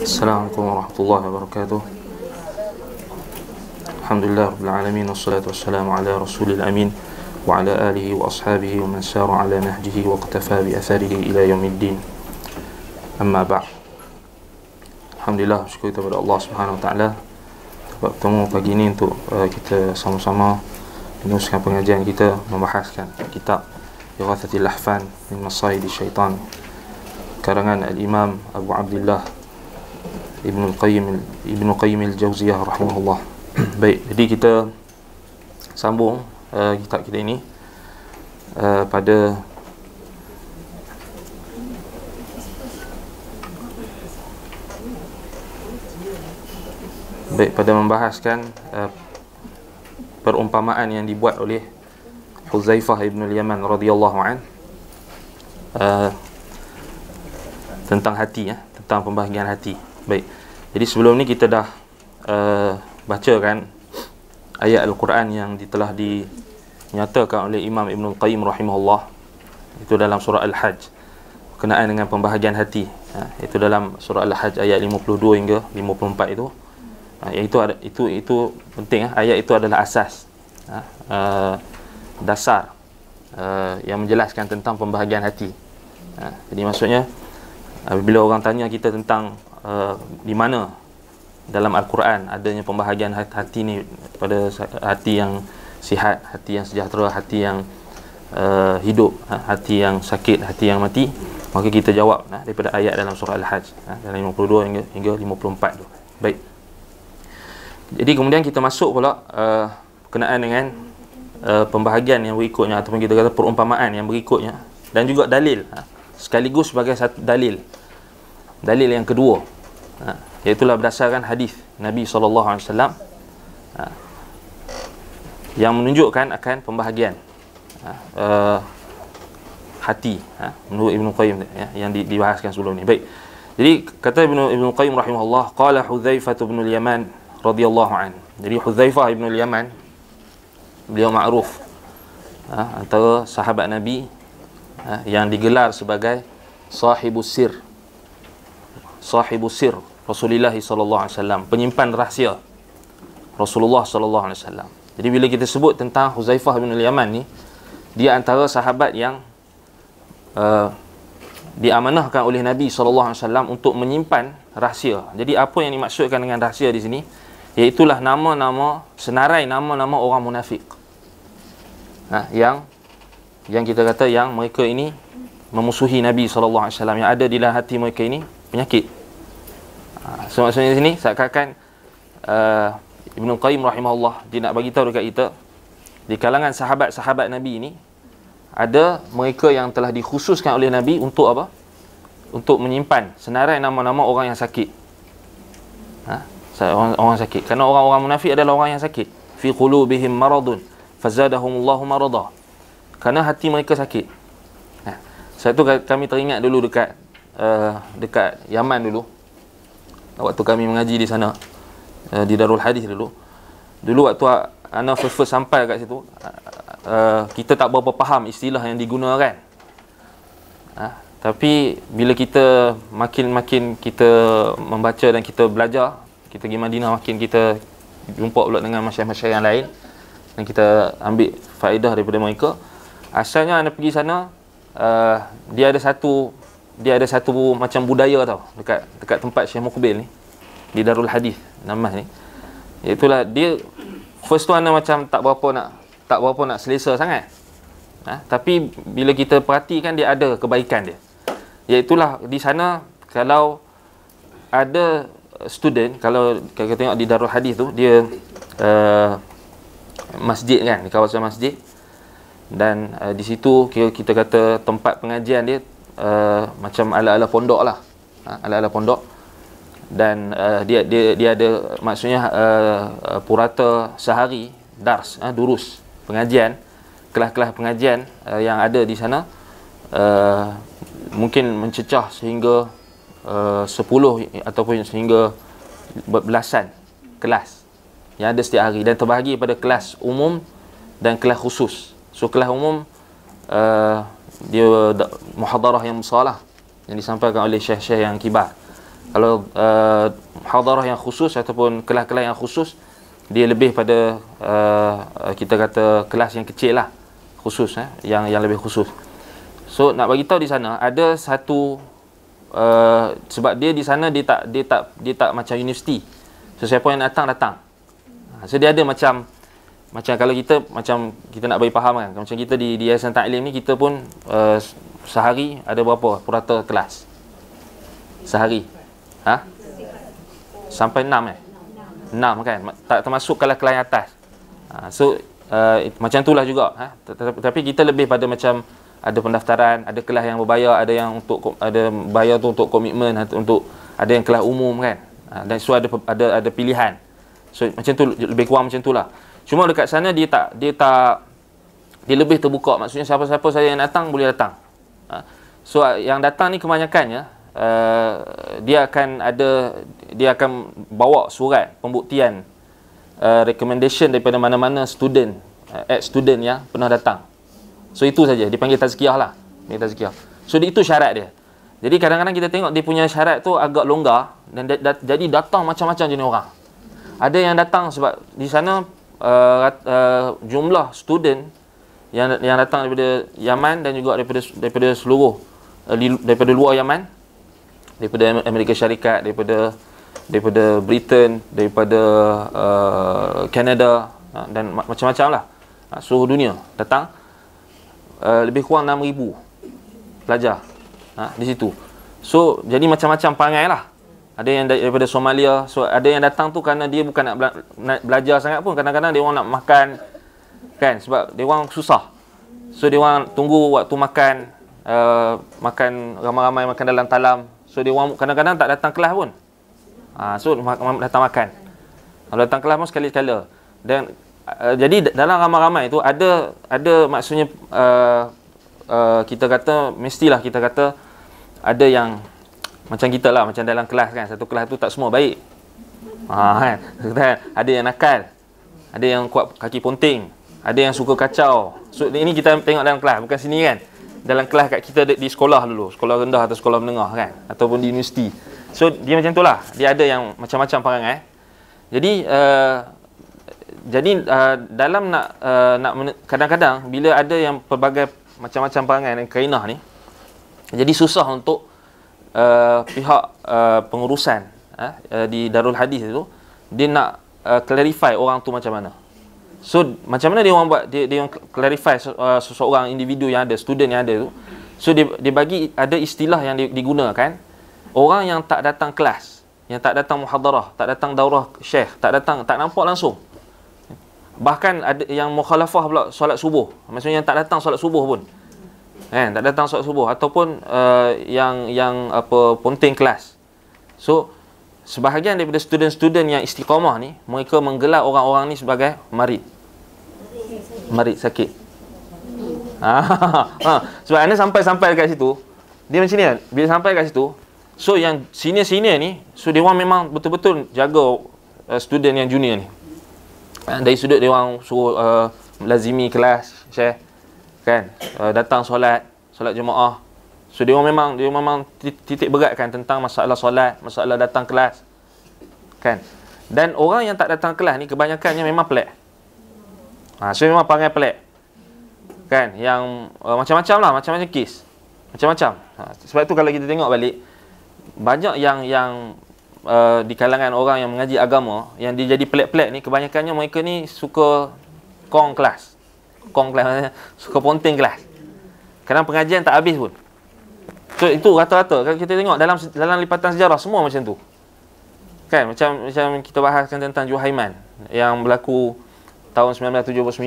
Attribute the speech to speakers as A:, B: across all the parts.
A: Assalamualaikum warahmatullahi wabarakatuh Alhamdulillah Rabbil Alamin Assalatu wassalamu ala Rasulil Amin Wa ala alihi wa ashabihi wa mansaru ala nahjihi wa qtafa bi atharihi ila yawmiddin Amma ba' Alhamdulillah syukur kita kepada Allah subhanahu wa ta'ala Sebab bertemu pagi ini untuk uh, kita sama-sama Menuruskan pengajian kita membahaskan kitab Yaghathati Lahfan Min Masayidi Syaitan Karangan Al-Imam Abu Abdullah Ibn Qayyim Ibn Qayyim Al-Jawziyah rahimahullah. Baik, jadi kita sambung uh, kitab kita ini uh, pada Baik, pada membahaskan uh, perumpamaan yang dibuat oleh Huzaifah ibn al-Yaman radhiyallahu an uh, tentang hati ya, tentang pembahagian hati. Baik. Jadi sebelum ni kita dah uh, kan ayat Al-Quran yang telah dinyatakan oleh Imam Ibn Al-Qayyim rahimahullah itu dalam surah Al-Hajj berkenaan dengan pembahagian hati ha, itu dalam surah Al-Hajj ayat 52 hingga 54 itu ha, itu ada itu itu penting ha, ayat itu adalah asas ha, uh, dasar uh, yang menjelaskan tentang pembahagian hati ha, jadi maksudnya bila orang tanya kita tentang Uh, di mana dalam Al-Quran adanya pembahagian hati, ni pada hati yang sihat, hati yang sejahtera, hati yang uh, hidup, ha, hati yang sakit, hati yang mati. Maka kita jawab nah, ha, daripada ayat dalam surah Al-Hajj nah, ha, dalam 52 hingga, hingga 54 tu. Baik. Jadi kemudian kita masuk pula uh, berkenaan dengan uh, pembahagian yang berikutnya ataupun kita kata perumpamaan yang berikutnya dan juga dalil. Nah, sekaligus sebagai satu dalil dalil yang kedua ha, iaitu berdasarkan hadis Nabi saw alaihi ha, yang menunjukkan akan pembahagian ha, eh, hati menurut Ibnu Qayyim ya, yang dibahaskan sebelum ini baik jadi kata Ibnu Ibnu Qayyim rahimahullah qala Hudzaifah bin Yaman radhiyallahu an jadi Hudzaifah bin Yaman beliau makruf antara sahabat Nabi yang digelar sebagai sahibus sir sahibu sir Rasulullah sallallahu alaihi wasallam, penyimpan rahsia Rasulullah sallallahu alaihi wasallam. Jadi bila kita sebut tentang Huzaifah bin Al-Yaman ni, dia antara sahabat yang uh, diamanahkan oleh Nabi sallallahu alaihi wasallam untuk menyimpan rahsia. Jadi apa yang dimaksudkan dengan rahsia di sini? Iaitulah nama-nama senarai nama-nama orang munafik. Nah, ha, yang yang kita kata yang mereka ini memusuhi Nabi sallallahu alaihi wasallam yang ada di dalam hati mereka ini penyakit. Ha, so maksudnya sini saya katakan uh, ah, Ibnu Qayyim rahimahullah dia nak bagi tahu dekat kita di kalangan sahabat-sahabat Nabi ini ada mereka yang telah dikhususkan oleh Nabi untuk apa? Untuk menyimpan senarai nama-nama orang yang sakit. Ha? Orang, orang sakit. Kerana orang-orang munafik adalah orang yang sakit. Fi qulubihim maradun fazadahumullahu maradah. Kerana hati mereka sakit. Ha. Satu kami teringat dulu dekat Eh, dekat Yaman dulu waktu kami mengaji di sana uh, di Darul Hadis dulu dulu waktu Ana first, first sampai kat situ uh, kita tak berapa faham istilah yang digunakan uh, tapi bila kita makin-makin kita membaca dan kita belajar kita pergi Madinah makin kita jumpa pula dengan masyarakat-masyarakat yang lain dan kita ambil faedah daripada mereka asalnya anda pergi sana uh, dia ada satu dia ada satu macam budaya tau dekat dekat tempat Syekh Mukbil ni di Darul Hadis nama ni. Iaitulah dia first tu anda macam tak berapa nak tak berapa nak selesa sangat. Ha? tapi bila kita perhatikan dia ada kebaikan dia. Iaitulah di sana kalau ada student kalau kita tengok di Darul Hadis tu dia uh, masjid kan di kawasan masjid dan uh, di situ kita kata tempat pengajian dia Uh, macam ala-ala pondok lah ha, ala-ala pondok dan uh, dia dia dia ada maksudnya uh, uh purata sehari dars uh, durus pengajian kelas-kelas pengajian uh, yang ada di sana uh, mungkin mencecah sehingga uh, 10 ataupun sehingga belasan kelas yang ada setiap hari dan terbahagi pada kelas umum dan kelas khusus so kelas umum uh, dia muhadarah yang besar lah yang disampaikan oleh syekh-syekh yang kibar kalau uh, eh, hadarah yang khusus ataupun kelas-kelas yang khusus dia lebih pada uh, kita kata kelas yang kecil lah khusus eh? yang yang lebih khusus so nak bagi tahu di sana ada satu uh, sebab dia di sana dia tak dia tak dia tak macam universiti so siapa yang datang datang ha, so dia ada macam macam kalau kita macam kita nak bagi faham kan macam kita di di Yayasan Taklim ni kita pun uh, sehari ada berapa purata kelas sehari ha sampai 6 eh 6 kan tak termasuk kelas kelas yang atas ha, so uh, macam itulah juga ha tapi kita lebih pada macam ada pendaftaran ada kelas yang berbayar ada yang untuk ada bayar tu untuk komitmen ha, untuk ada yang kelas umum kan ha, dan so ada ada ada pilihan so macam tu lebih kurang macam itulah lah Cuma dekat sana dia tak dia tak dia lebih terbuka. Maksudnya siapa-siapa saja yang datang boleh datang. Ha. So yang datang ni kebanyakannya uh, eh, dia akan ada dia akan bawa surat pembuktian uh, recommendation daripada mana-mana student uh, ex student yang pernah datang. So itu saja dipanggil tazkiyah lah. Dipanggil tazkiyah. So itu syarat dia. Jadi kadang-kadang kita tengok dia punya syarat tu agak longgar dan da- da- jadi datang macam-macam jenis orang. Ada yang datang sebab di sana uh, uh, jumlah student yang yang datang daripada Yaman dan juga daripada daripada seluruh uh, li, daripada luar Yaman daripada Amerika Syarikat daripada daripada Britain daripada uh, Canada uh, dan macam-macam lah uh, seluruh dunia datang uh, lebih kurang 6,000 pelajar uh, di situ so jadi macam-macam perangai lah ada yang daripada Somalia. So ada yang datang tu kerana dia bukan nak, belajar sangat pun. Kadang-kadang dia orang nak makan kan sebab dia orang susah. So dia orang tunggu waktu makan uh, makan ramai-ramai makan dalam talam. So dia orang kadang-kadang tak datang kelas pun. Uh, so datang makan. Kalau datang kelas pun sekali-kala. Dan uh, jadi dalam ramai-ramai itu ada ada maksudnya uh, uh, kita kata mestilah kita kata ada yang macam kita lah Macam dalam kelas kan Satu kelas tu tak semua baik ha, kan? Ada yang nakal Ada yang kuat kaki ponting Ada yang suka kacau so, Ini kita tengok dalam kelas Bukan sini kan Dalam kelas kat kita di, di sekolah dulu Sekolah rendah atau sekolah menengah kan Ataupun di universiti So dia macam tu lah Dia ada yang macam-macam perangai eh. Jadi uh, Jadi uh, dalam nak uh, nak Kadang-kadang Bila ada yang pelbagai Macam-macam perangai dan kainah ni Jadi susah untuk uh, pihak uh, pengurusan uh, uh, di Darul Hadis itu dia nak uh, clarify orang tu macam mana. So macam mana dia orang buat dia dia orang clarify uh, seseorang individu yang ada student yang ada tu. So dia dia bagi ada istilah yang digunakan orang yang tak datang kelas, yang tak datang muhadarah, tak datang daurah syekh, tak datang tak nampak langsung. Bahkan ada yang mukhalafah pula solat subuh. Maksudnya yang tak datang solat subuh pun kan tak datang solat subuh ataupun uh, yang yang apa ponting kelas so sebahagian daripada student-student yang istiqamah ni mereka menggelar orang-orang ni sebagai marid marid sakit ah, ha, sebab anda sampai-sampai dekat situ dia macam ni kan bila sampai dekat situ so yang senior-senior ni so dia orang memang betul-betul jaga uh, student yang junior ni dari sudut dia orang suruh uh, lazimi kelas share kan uh, datang solat solat jumaah so dia memang dia memang titik beratkan tentang masalah solat masalah datang kelas kan dan orang yang tak datang kelas ni kebanyakannya memang pelik ha, so memang panggil pelik kan yang uh, macam-macam lah macam-macam kes macam-macam ha, sebab tu kalau kita tengok balik banyak yang yang uh, di kalangan orang yang mengaji agama yang dia jadi pelik-pelik ni kebanyakannya mereka ni suka kong kelas Conclave ni Suka ponteng kelas Kadang pengajian tak habis pun So itu rata-rata Kalau kita tengok dalam dalam lipatan sejarah Semua macam tu Kan macam macam kita bahaskan tentang Juhaiman Yang berlaku tahun 1979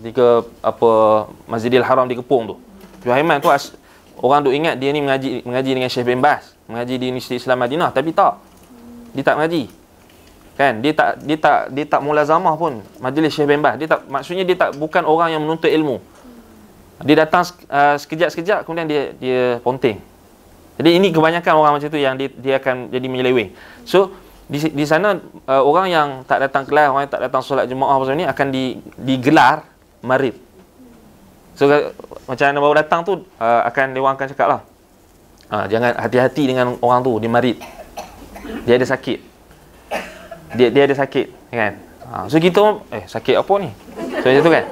A: Ketika apa Masjidil Haram dikepung tu Juhaiman tu as, Orang duk ingat dia ni mengaji mengaji dengan Syekh Bin Bas Mengaji di Universiti Islam Madinah Tapi tak Dia tak mengaji kan dia tak dia tak dia tak mulazamah pun majlis syekh bin dia tak maksudnya dia tak bukan orang yang menuntut ilmu dia datang uh, sekejap-sekejap kemudian dia dia ponting jadi ini kebanyakan orang macam tu yang dia, dia akan jadi menyeleweng so di, di sana uh, orang yang tak datang kelas orang yang tak datang solat jemaah apa ni akan di, digelar marid so uh, macam mana baru datang tu uh, akan dia orang akan cakap uh, jangan hati-hati dengan orang tu dia marid dia ada sakit dia dia ada sakit kan ha, so kita eh sakit apa ni so macam tu kan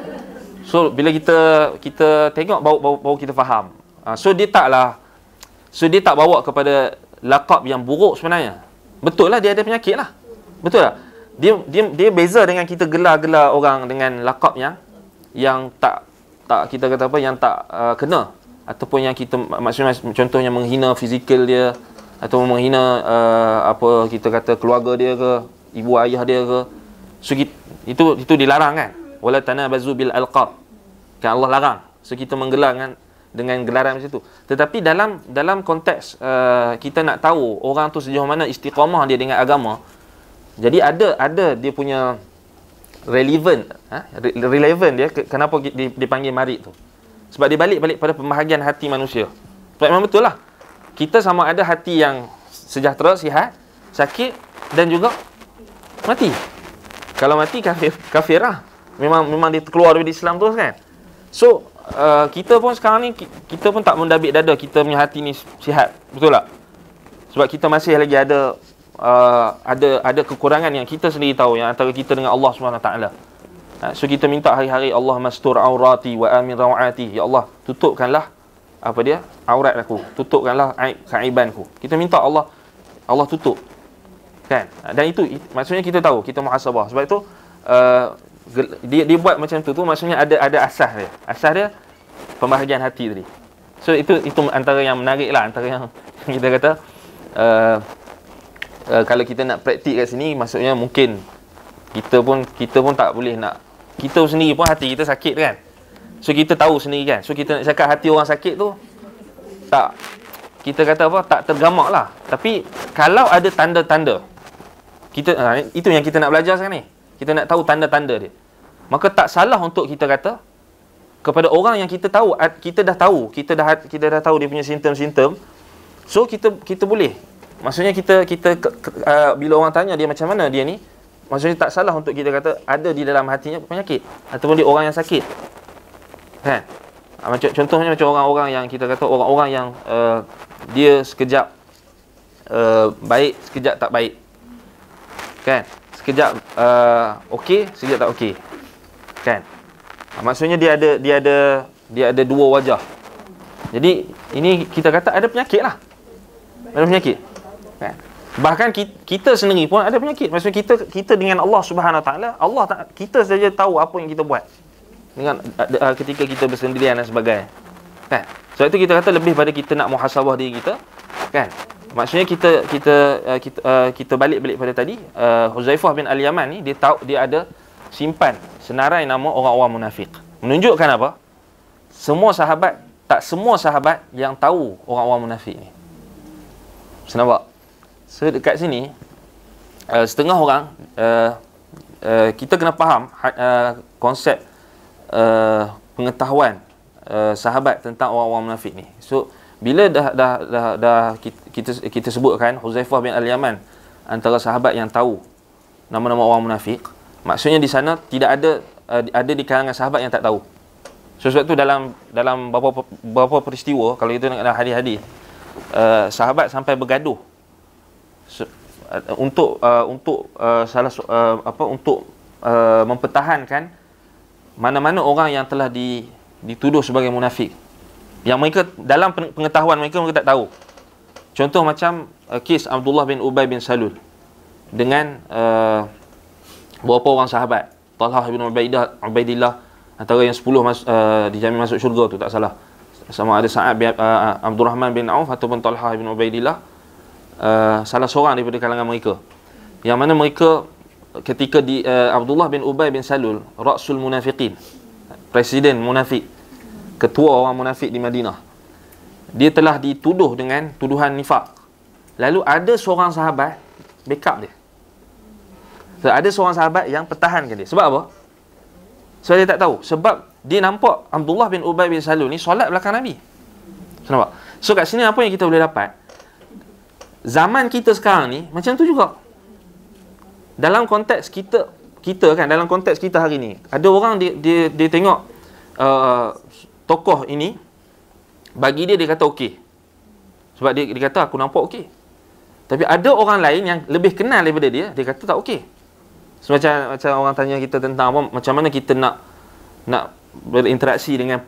A: so bila kita kita tengok bau bau, bau kita faham ha, so dia taklah so dia tak bawa kepada lakab yang buruk sebenarnya betul lah dia ada penyakit lah betul lah dia dia dia beza dengan kita gelar-gelar orang dengan lakab yang yang tak tak kita kata apa yang tak uh, kena ataupun yang kita maksudnya contohnya menghina fizikal dia atau menghina uh, apa kita kata keluarga dia ke ibu ayah dia ke so itu itu dilarang kan wala tanabazu bil alqab kan Allah larang so kita menggelar kan dengan gelaran macam tu tetapi dalam dalam konteks uh, kita nak tahu orang tu sejauh mana istiqamah dia dengan agama jadi ada ada dia punya relevant ha? relevant dia kenapa dipanggil marid tu sebab dia balik-balik pada pembahagian hati manusia sebab memang betul lah kita sama ada hati yang sejahtera, sihat, sakit dan juga mati. Kalau mati kafir kafir Memang memang dia keluar dari Islam terus kan. So uh, kita pun sekarang ni kita pun tak mendabik dada kita punya hati ni sihat. Betul tak? Sebab kita masih lagi ada uh, ada ada kekurangan yang kita sendiri tahu yang antara kita dengan Allah SWT. Ha, so kita minta hari-hari Allah mastur aurati wa amin rawati. Ya Allah, tutupkanlah apa dia? aurat aku. Tutupkanlah aib kaibanku. Kita minta Allah Allah tutup kan ah, dan itu maksudnya kita tahu kita muhasabah sebab itu uh, dia dia buat macam tu tu maksudnya ada ada asas dia asas dia pembahagian hati tadi so itu itu antara yang menarik lah antara yang kita kata uh, uh, kalau kita nak praktik kat sini maksudnya mungkin kita pun kita pun tak boleh nak kita sendiri pun hati kita sakit kan so kita tahu sendiri kan so kita nak cakap hati orang sakit tu tak kita kata apa tak tergamak lah tapi kalau ada tanda-tanda kita ha, itu yang kita nak belajar sekarang ni. Kita nak tahu tanda-tanda dia. Maka tak salah untuk kita kata kepada orang yang kita tahu kita dah tahu, kita dah kita dah tahu dia punya simptom-simptom. So kita kita boleh. Maksudnya kita kita uh, bila orang tanya dia macam mana dia ni, maksudnya tak salah untuk kita kata ada di dalam hatinya penyakit ataupun dia orang yang sakit. Kan? Macam contohnya macam orang-orang yang kita kata orang-orang yang uh, dia sekejap uh, baik sekejap tak baik kan sekejap uh, okey sekejap tak okey kan ah, maksudnya dia ada dia ada dia ada dua wajah jadi ini kita kata ada penyakit lah ada penyakit kan bahkan kita, kita sendiri pun ada penyakit maksudnya kita kita dengan Allah Subhanahu taala Allah tak, kita saja tahu apa yang kita buat dengan uh, uh ketika kita bersendirian dan sebagainya kan sebab itu kita kata lebih pada kita nak muhasabah diri kita kan maksudnya kita kita uh, kita, uh, kita balik-balik pada tadi uh, Huzaifah bin Al-Yaman ni dia tahu dia ada simpan senarai nama orang-orang munafik. Menunjukkan apa? Semua sahabat tak semua sahabat yang tahu orang-orang munafik ni. Senang tak? So dekat sini uh, setengah orang uh, uh, kita kena faham ha, uh, konsep uh, pengetahuan uh, sahabat tentang orang-orang munafik ni. So bila dah dah dah, dah kita, kita kita sebutkan Huzaifah bin Al-Yaman antara sahabat yang tahu nama-nama orang munafik maksudnya di sana tidak ada eh, ada di kalangan sahabat yang tak tahu so, sebab tu dalam dalam beberapa beberapa peristiwa kalau itu dalam hadis-hadis uh, sahabat sampai bergaduh so, uh, eh, untuk uh, untuk uh, salah uh, apa untuk uh, mempertahankan mana-mana orang yang telah di, dituduh sebagai munafik yang mereka dalam pengetahuan mereka mereka tak tahu contoh macam uh, kes Abdullah bin Ubay bin Salul dengan uh, beberapa orang sahabat Talha bin Ubaidah Ubaidillah antara yang 10 uh, dijamin masuk syurga tu tak salah sama ada Sa'ad bin uh, Abdul Rahman bin Auf ataupun Talha bin Ubaidillah uh, salah seorang daripada kalangan mereka yang mana mereka ketika di uh, Abdullah bin Ubay bin Salul Rasul Munafiqin Presiden munafik ketua orang munafik di Madinah. Dia telah dituduh dengan tuduhan nifak. Lalu ada seorang sahabat backup dia. So, ada seorang sahabat yang pertahankan dia. Sebab apa? Sebab so, dia tak tahu. Sebab dia nampak Abdullah bin Ubay bin Salul ni solat belakang Nabi. So, nampak? So, kat sini apa yang kita boleh dapat? Zaman kita sekarang ni macam tu juga. Dalam konteks kita kita kan dalam konteks kita hari ni ada orang dia dia, dia tengok uh, tokoh ini bagi dia dia kata okey. Sebab dia dia kata aku nampak okey. Tapi ada orang lain yang lebih kenal daripada dia, dia kata tak okey. Semacam macam orang tanya kita tentang apa, macam mana kita nak nak berinteraksi dengan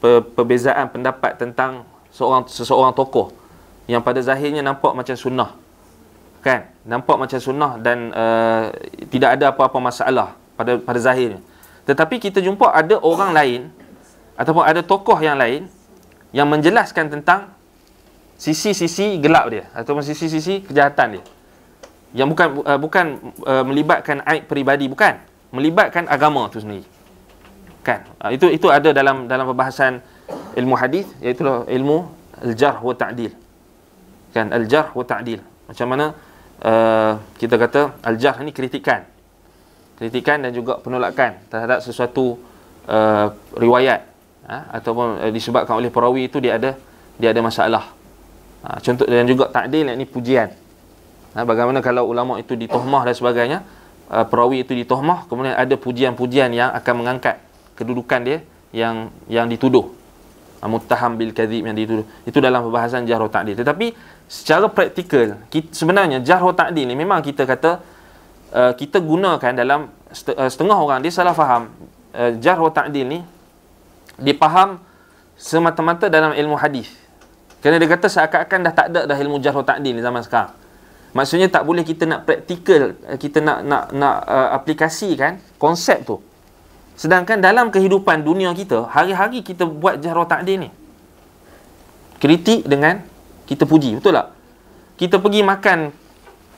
A: per, perbezaan pendapat tentang seorang seseorang tokoh yang pada zahirnya nampak macam sunnah. Kan? Nampak macam sunnah dan uh, tidak ada apa-apa masalah pada pada zahirnya. Tetapi kita jumpa ada orang lain ataupun ada tokoh yang lain yang menjelaskan tentang sisi-sisi gelap dia ataupun sisi-sisi kejahatan dia yang bukan uh, bukan uh, melibatkan aib peribadi bukan melibatkan agama tu sendiri kan uh, itu itu ada dalam dalam perbahasan ilmu hadis iaitu ilmu al-jarh wa ta'dil kan al-jarh wa ta'dil macam mana uh, kita kata al-jarh ni kritikan kritikan dan juga penolakan terhadap sesuatu uh, riwayat ha? ataupun eh, disebabkan oleh perawi itu dia ada dia ada masalah ha, contoh dan juga takdil yakni pujian ha, bagaimana kalau ulama itu ditohmah dan sebagainya uh, perawi itu ditohmah kemudian ada pujian-pujian yang akan mengangkat kedudukan dia yang yang dituduh ha, mutaham bil kadhib yang dituduh itu dalam pembahasan jarh takdil. tetapi secara praktikal kita, sebenarnya jarh takdil ni memang kita kata uh, kita gunakan dalam eh, setengah orang dia salah faham uh, jarh wa ni dipaham semata-mata dalam ilmu hadis. Kerana dia kata seakan-akan dah tak ada dah ilmu jarh ta'dil ni zaman sekarang. Maksudnya tak boleh kita nak praktikal, eh, kita nak nak nak uh, aplikasikan konsep tu. Sedangkan dalam kehidupan dunia kita, hari-hari kita buat jarh ta'dil ni. Kritik dengan kita puji, betul tak? Kita pergi makan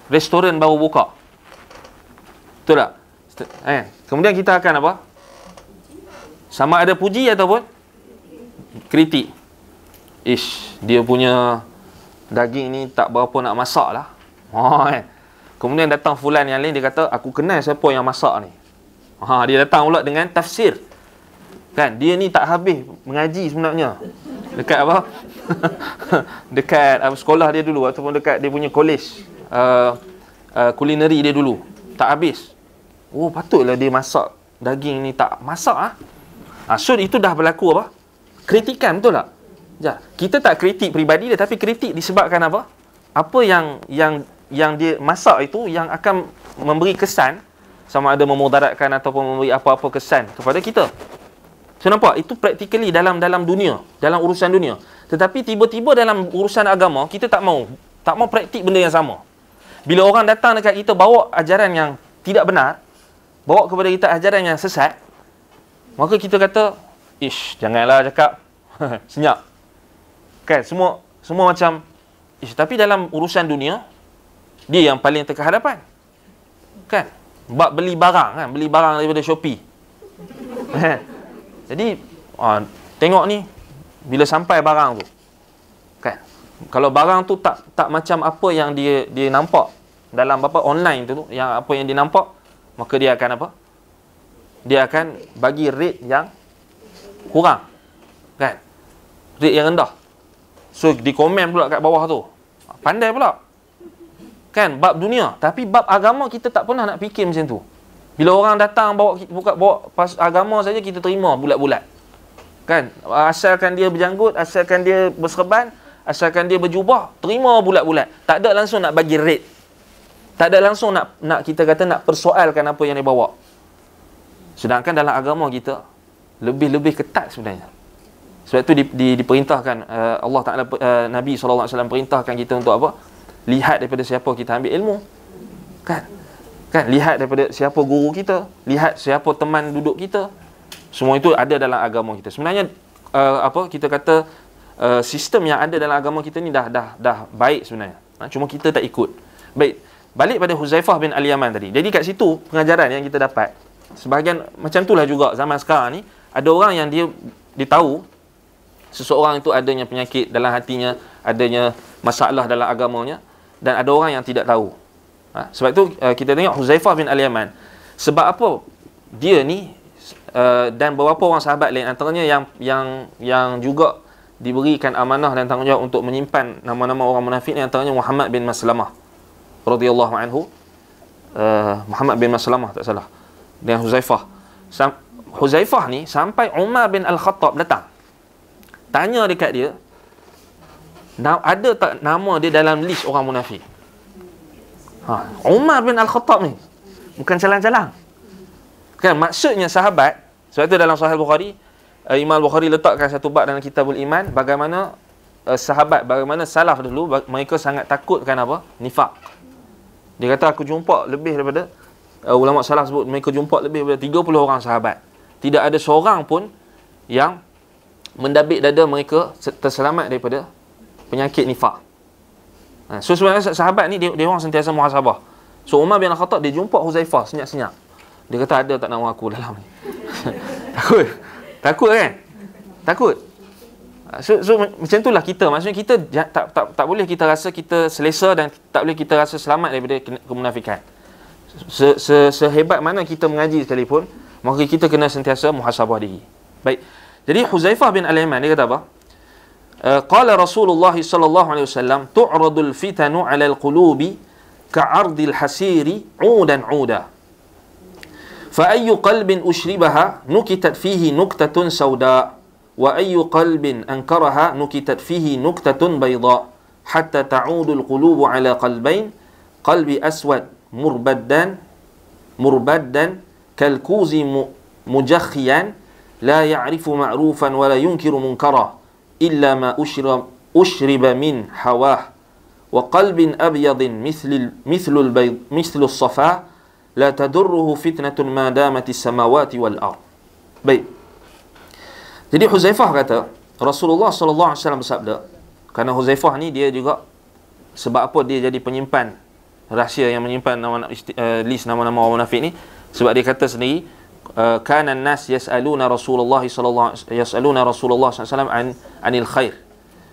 A: restoran baru buka. Betul tak? Eh, kemudian kita akan apa? sama ada puji ataupun kritik ish dia punya daging ni tak berapa nak masak lah oh, kemudian datang fulan yang lain dia kata aku kenal siapa yang masak ni ha, dia datang pula dengan tafsir kan dia ni tak habis mengaji sebenarnya dekat apa dekat uh, sekolah dia dulu ataupun dekat dia punya kolej kulineri uh, uh, dia dulu tak habis oh patutlah dia masak daging ni tak masak ah Ha, ah, so itu dah berlaku apa? Kritikan betul tak? Ya, kita tak kritik peribadi dia tapi kritik disebabkan apa? Apa yang yang yang dia masak itu yang akan memberi kesan sama ada memudaratkan ataupun memberi apa-apa kesan kepada kita. So nampak itu practically dalam dalam dunia, dalam urusan dunia. Tetapi tiba-tiba dalam urusan agama kita tak mau tak mau praktik benda yang sama. Bila orang datang dekat kita bawa ajaran yang tidak benar, bawa kepada kita ajaran yang sesat, Maka kita kata, ish, janganlah cakap senyap. Kan, semua semua macam, ish, tapi dalam urusan dunia, dia yang paling terkehadapan. Kan? Bak beli barang kan, beli barang daripada Shopee. Jadi, ah, tengok ni, bila sampai barang tu, kan? Kalau barang tu tak tak macam apa yang dia dia nampak dalam apa online tu, yang apa yang dia nampak, maka dia akan apa? dia akan bagi rate yang kurang kan rate yang rendah so di komen pula kat bawah tu pandai pula kan bab dunia tapi bab agama kita tak pernah nak fikir macam tu bila orang datang bawa buka bawa pas agama saja kita terima bulat-bulat kan asalkan dia berjanggut asalkan dia berserban asalkan dia berjubah terima bulat-bulat tak ada langsung nak bagi rate tak ada langsung nak nak kita kata nak persoalkan apa yang dia bawa Sedangkan dalam agama kita lebih-lebih ketat sebenarnya. Sebab itu di, di, diperintahkan uh, Allah Taala uh, Nabi SAW perintahkan kita untuk apa? Lihat daripada siapa kita ambil ilmu. Kan? Kan lihat daripada siapa guru kita, lihat siapa teman duduk kita. Semua itu ada dalam agama kita. Sebenarnya uh, apa kita kata uh, sistem yang ada dalam agama kita ni dah dah dah baik sebenarnya. Ha? cuma kita tak ikut. Baik. Balik pada Huzaifah bin Al-Yaman tadi. Jadi kat situ pengajaran yang kita dapat sebahagian macam itulah juga zaman sekarang ni ada orang yang dia ditahu seseorang itu adanya penyakit dalam hatinya adanya masalah dalam agamanya dan ada orang yang tidak tahu ha, sebab itu uh, kita tengok Huzaifah bin Al-Yaman sebab apa dia ni uh, dan beberapa orang sahabat lain antaranya yang yang yang juga diberikan amanah dan tanggungjawab untuk menyimpan nama-nama orang munafik ni antaranya Muhammad bin Maslamah radhiyallahu anhu uh, Muhammad bin Maslamah tak salah uh, dengan Huzaifah. Sam- Huzaifah ni sampai Umar bin Al-Khattab datang. Tanya dekat dia, Na- ada tak nama dia dalam list orang munafik? Ha, Umar bin Al-Khattab ni bukan jalan-jalan. Kan maksudnya sahabat, sebab itu dalam Sahih Bukhari, uh, Imam Bukhari letakkan satu bab dalam Kitabul Iman bagaimana uh, sahabat bagaimana salaf dulu mereka sangat takutkan apa? Nifak. Dia kata aku jumpa lebih daripada uh, ulama salah sebut mereka jumpa lebih daripada 30 orang sahabat. Tidak ada seorang pun yang mendabik dada mereka terselamat daripada penyakit nifak. Ha, so sebenarnya sahabat ni dia, dia orang sentiasa muhasabah. So Umar bin Al-Khattab dia jumpa Huzaifah senyap-senyap. Dia kata ada tak nak aku dalam ni. Takut. Takut kan? Takut. Ha, so, so macam itulah kita. Maksudnya kita tak, tak, tak boleh kita rasa kita selesa dan tak boleh kita rasa selamat daripada kemunafikan se, se, sehebat mana kita mengaji sekalipun maka kita kena sentiasa muhasabah diri baik jadi Huzaifah bin Al-Yaman dia kata apa eh, qala Rasulullah sallallahu alaihi wasallam tu'radul fitanu 'ala al-qulubi ka'ardil hasiri 'udan 'uda fa ayyu qalbin ushribaha nukitat fihi nuktatun sauda wa ayyu qalbin ankaraha nukitat fihi nuktatun bayda حتى تعود qulubu ala قلبين qalbi aswad." مربدا مربدا كالكوز مجخيا لا يعرف معروفا ولا ينكر منكرا إلا ما أشرب, أشرب من حواه وقلب أبيض مثل مثل البيض مثل الصفاء لا تدره فتنة ما دامت السماوات والأرض Baik. Jadi Huzaifah kata, Rasulullah sallallahu alaihi wasallam bersabda, kerana Huzaifah ni dia juga sebab apa dia jadi penyimpan rahsia yang menyimpan nama nama uh, list nama-nama orang munafik ni sebab dia kata sendiri eh, kana an-nas yas'aluna Rasulullah sallallahu alaihi yas'aluna Rasulullah sallallahu an anil khair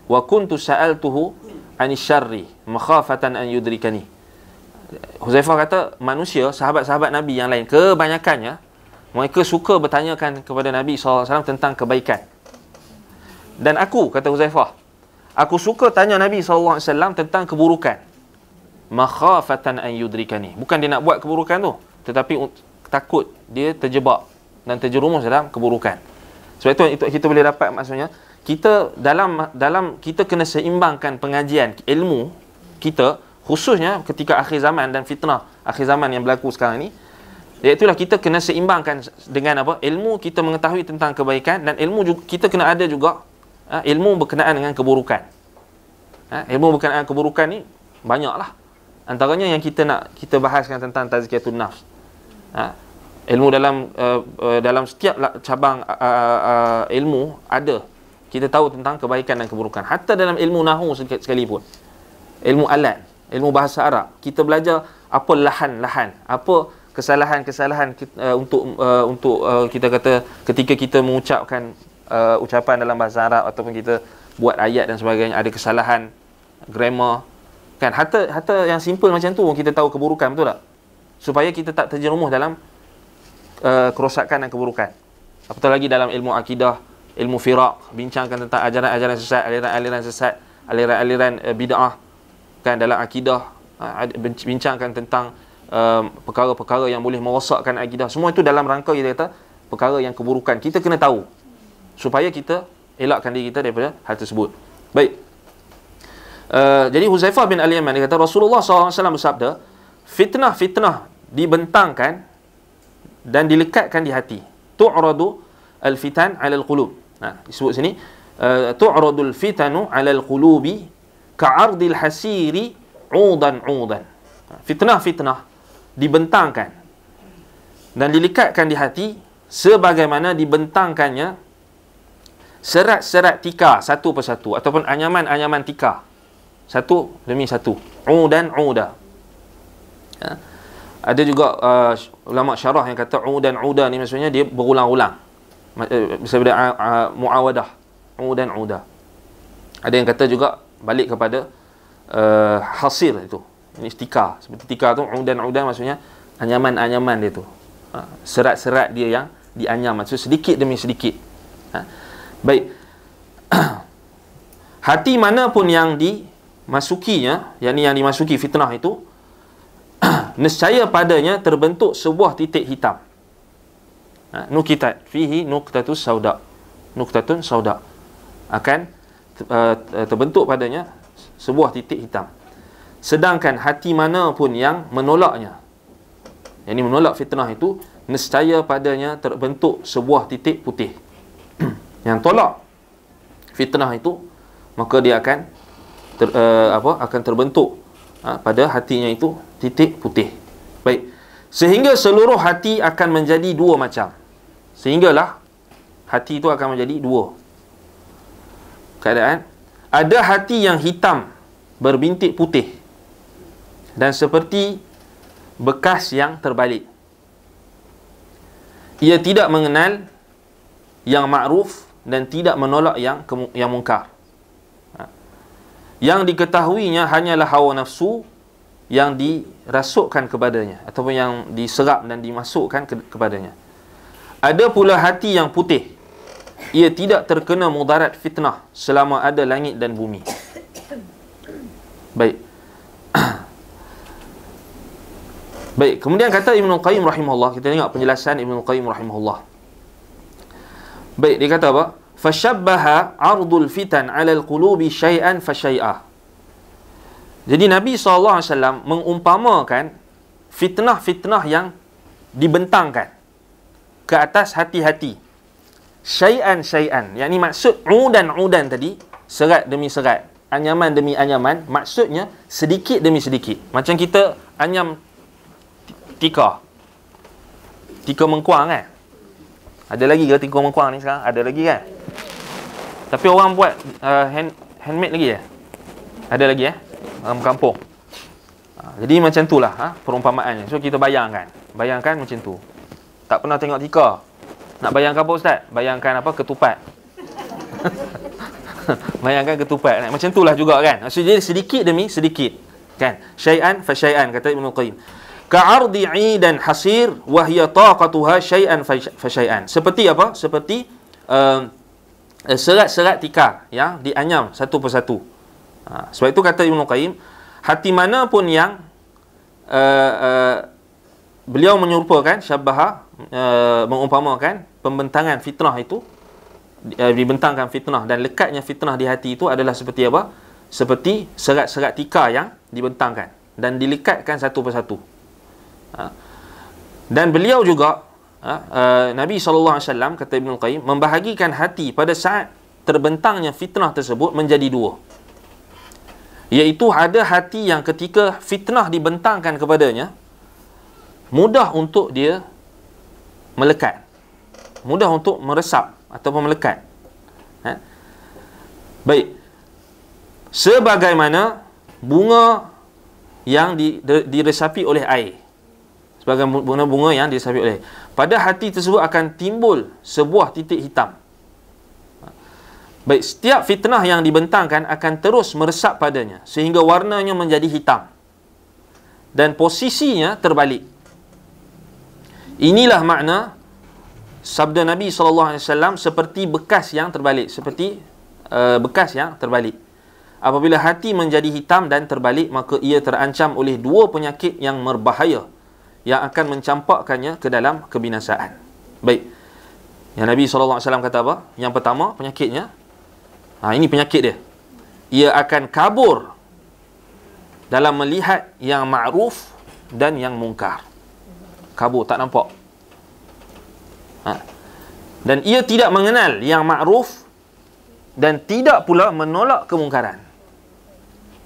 A: wa kuntu sa'altuhu an syarri makhafatan an yudrikani Huzaifah kata manusia sahabat-sahabat Nabi yang lain kebanyakannya mereka suka bertanyakan kepada Nabi sallallahu alaihi wasallam tentang kebaikan dan aku kata Huzaifah aku suka tanya Nabi sallallahu alaihi wasallam tentang keburukan makhafatan an yudrikani bukan dia nak buat keburukan tu tetapi takut dia terjebak dan terjerumus dalam keburukan sebab itu, itu kita boleh dapat maksudnya kita dalam dalam kita kena seimbangkan pengajian ilmu kita khususnya ketika akhir zaman dan fitnah akhir zaman yang berlaku sekarang ni iaitu lah kita kena seimbangkan dengan apa ilmu kita mengetahui tentang kebaikan dan ilmu juga, kita kena ada juga ha, ilmu berkenaan dengan keburukan ha, ilmu berkenaan keburukan ni banyaklah antaranya yang kita nak kita bahaskan tentang tazkiyatun nafs ha? ilmu dalam uh, uh, dalam setiap cabang uh, uh, ilmu ada kita tahu tentang kebaikan dan keburukan hatta dalam ilmu nahu sekalipun ilmu alat ilmu bahasa arab kita belajar apa lahan-lahan apa kesalahan-kesalahan uh, untuk uh, untuk uh, kita kata ketika kita mengucapkan uh, ucapan dalam bahasa arab ataupun kita buat ayat dan sebagainya ada kesalahan grammar Kan harta harta yang simple macam tu kita tahu keburukan betul tak? Supaya kita tak terjerumus dalam uh, kerosakan dan keburukan. Apatah lagi dalam ilmu akidah, ilmu firaq, bincangkan tentang ajaran-ajaran sesat, aliran-aliran sesat, aliran-aliran uh, bid'ah kan dalam akidah, uh, bincangkan tentang uh, perkara-perkara yang boleh merosakkan akidah. Semua itu dalam rangka dia kata perkara yang keburukan. Kita kena tahu supaya kita elakkan diri kita daripada hal tersebut. Baik. Eh, jadi Huzaifah bin Ali Yaman dia kata Rasulullah SAW bersabda fitnah-fitnah dibentangkan dan dilekatkan di hati tu'radu al-fitan alal qulub nah disebut sini eh, tu'radu al-fitanu alal qulubi ka'ardil hasiri udan udan fitnah-fitnah dibentangkan dan dilekatkan di hati sebagaimana dibentangkannya serat-serat tikar satu persatu ataupun anyaman-anyaman tikar satu demi satu u dan uda ya. ada juga uh, ulama syarah yang kata u dan uda ni maksudnya dia berulang-ulang bisa eh, berada uh, muawadah u dan uda ada yang kata juga balik kepada uh, hasil itu ini stika seperti stika tu u dan uda maksudnya anyaman-anyaman dia tu ha? serat-serat dia yang dianyam maksud sedikit demi sedikit ha. baik hati mana pun yang di masukinya yakni yang dimasuki fitnah itu nescaya padanya terbentuk sebuah titik hitam ha, nukitat fihi nuktatus sauda nuktatun sauda akan uh, uh, terbentuk padanya sebuah titik hitam sedangkan hati mana pun yang menolaknya ini menolak fitnah itu nescaya padanya terbentuk sebuah titik putih yang tolak fitnah itu maka dia akan ter, uh, apa akan terbentuk uh, pada hatinya itu titik putih. Baik. Sehingga seluruh hati akan menjadi dua macam. Sehinggalah hati itu akan menjadi dua. Keadaan ada hati yang hitam berbintik putih dan seperti bekas yang terbalik. Ia tidak mengenal yang ma'ruf dan tidak menolak yang yang mungkar yang diketahuinya hanyalah hawa nafsu yang dirasukkan kepadanya ataupun yang diserap dan dimasukkan ke- kepadanya. Ada pula hati yang putih. Ia tidak terkena mudarat fitnah selama ada langit dan bumi. Baik. Baik, kemudian kata Ibnu Qayyim rahimahullah, kita tengok penjelasan Ibnu Qayyim rahimahullah. Baik, dia kata apa? fashabbaha ardul fitan 'ala al-qulubi shay'an fa Jadi Nabi SAW mengumpamakan fitnah-fitnah yang dibentangkan ke atas hati-hati. Syai'an syai'an. Yang ini maksud udan-udan tadi, serat demi serat, anyaman demi anyaman, maksudnya sedikit demi sedikit. Macam kita anyam tika. Tika mengkuang kan? Ada lagi ke tika mengkuang ni sekarang? Ada lagi kan? Tapi orang buat uh, hand, handmade lagi ya? Ada lagi ya? Dalam kampung. Uh, jadi macam tu lah uh, perumpamaannya. So kita bayangkan. Bayangkan macam tu. Tak pernah tengok tika. Nak bayangkan apa Ustaz? Bayangkan apa? Ketupat. bayangkan ketupat. Kan? Macam tu lah juga kan? So, jadi sedikit demi sedikit. Kan? Syai'an fa syai'an kata Ibn Qayyim. Ka'ardi dan hasir wahya taqatuha syai'an fa syai'an. Seperti apa? Seperti... Uh, Eh, serat-serat tika yang dianyam satu persatu. Ha, sebab itu kata Ibn Qayyim, hati mana pun yang uh, uh, beliau menyerupakan syabaha, uh, mengumpamakan pembentangan fitnah itu, uh, dibentangkan fitnah dan lekatnya fitnah di hati itu adalah seperti apa? Seperti serat-serat tika yang dibentangkan dan dilekatkan satu persatu. Ha. Dan beliau juga Ha? Ha, Nabi SAW kata Ibn Qayyim membahagikan hati pada saat terbentangnya fitnah tersebut menjadi dua iaitu ada hati yang ketika fitnah dibentangkan kepadanya mudah untuk dia melekat mudah untuk meresap ataupun melekat ha? baik sebagaimana bunga yang diresapi oleh air sebagai bunga-bunga yang disabit oleh pada hati tersebut akan timbul sebuah titik hitam baik setiap fitnah yang dibentangkan akan terus meresap padanya sehingga warnanya menjadi hitam dan posisinya terbalik inilah makna sabda Nabi saw seperti bekas yang terbalik seperti uh, bekas yang terbalik apabila hati menjadi hitam dan terbalik maka ia terancam oleh dua penyakit yang berbahaya yang akan mencampakkannya ke dalam kebinasaan. Baik. Yang Nabi SAW kata apa? Yang pertama, penyakitnya. Ha, ini penyakit dia. Ia akan kabur dalam melihat yang ma'ruf dan yang mungkar. Kabur, tak nampak. Ha. Dan ia tidak mengenal yang ma'ruf dan tidak pula menolak kemungkaran.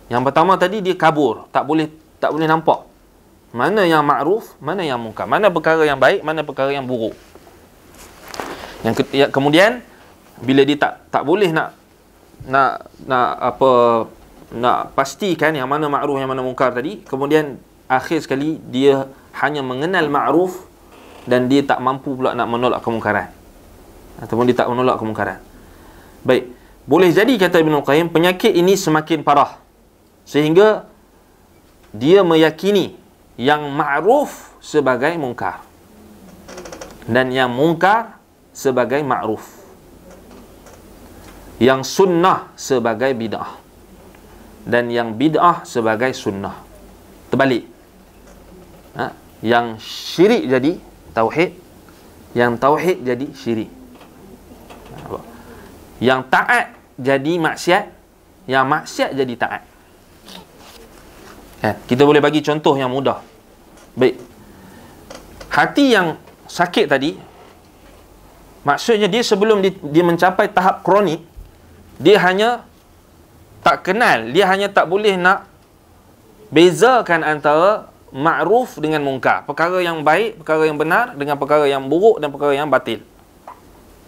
A: Yang pertama tadi dia kabur, tak boleh tak boleh nampak mana yang ma'ruf, mana yang mungkar. Mana perkara yang baik, mana perkara yang buruk. Yang, ke, yang kemudian bila dia tak tak boleh nak nak nak apa nak pastikan yang mana ma'ruf yang mana mungkar tadi, kemudian akhir sekali dia hanya mengenal ma'ruf dan dia tak mampu pula nak menolak kemungkaran. Ataupun dia tak menolak kemungkaran. Baik. Boleh jadi kata Ibn Qayyim penyakit ini semakin parah sehingga dia meyakini yang ma'ruf sebagai mungkar dan yang mungkar sebagai ma'ruf yang sunnah sebagai bid'ah dan yang bid'ah sebagai sunnah terbalik ha? yang syirik jadi tauhid yang tauhid jadi syirik yang taat jadi maksiat yang maksiat jadi taat Eh, kita boleh bagi contoh yang mudah. Baik. Hati yang sakit tadi maksudnya dia sebelum dia, dia mencapai tahap kronik dia hanya tak kenal, dia hanya tak boleh nak bezakan antara ma'ruf dengan mungkar. Perkara yang baik, perkara yang benar dengan perkara yang buruk dan perkara yang batil.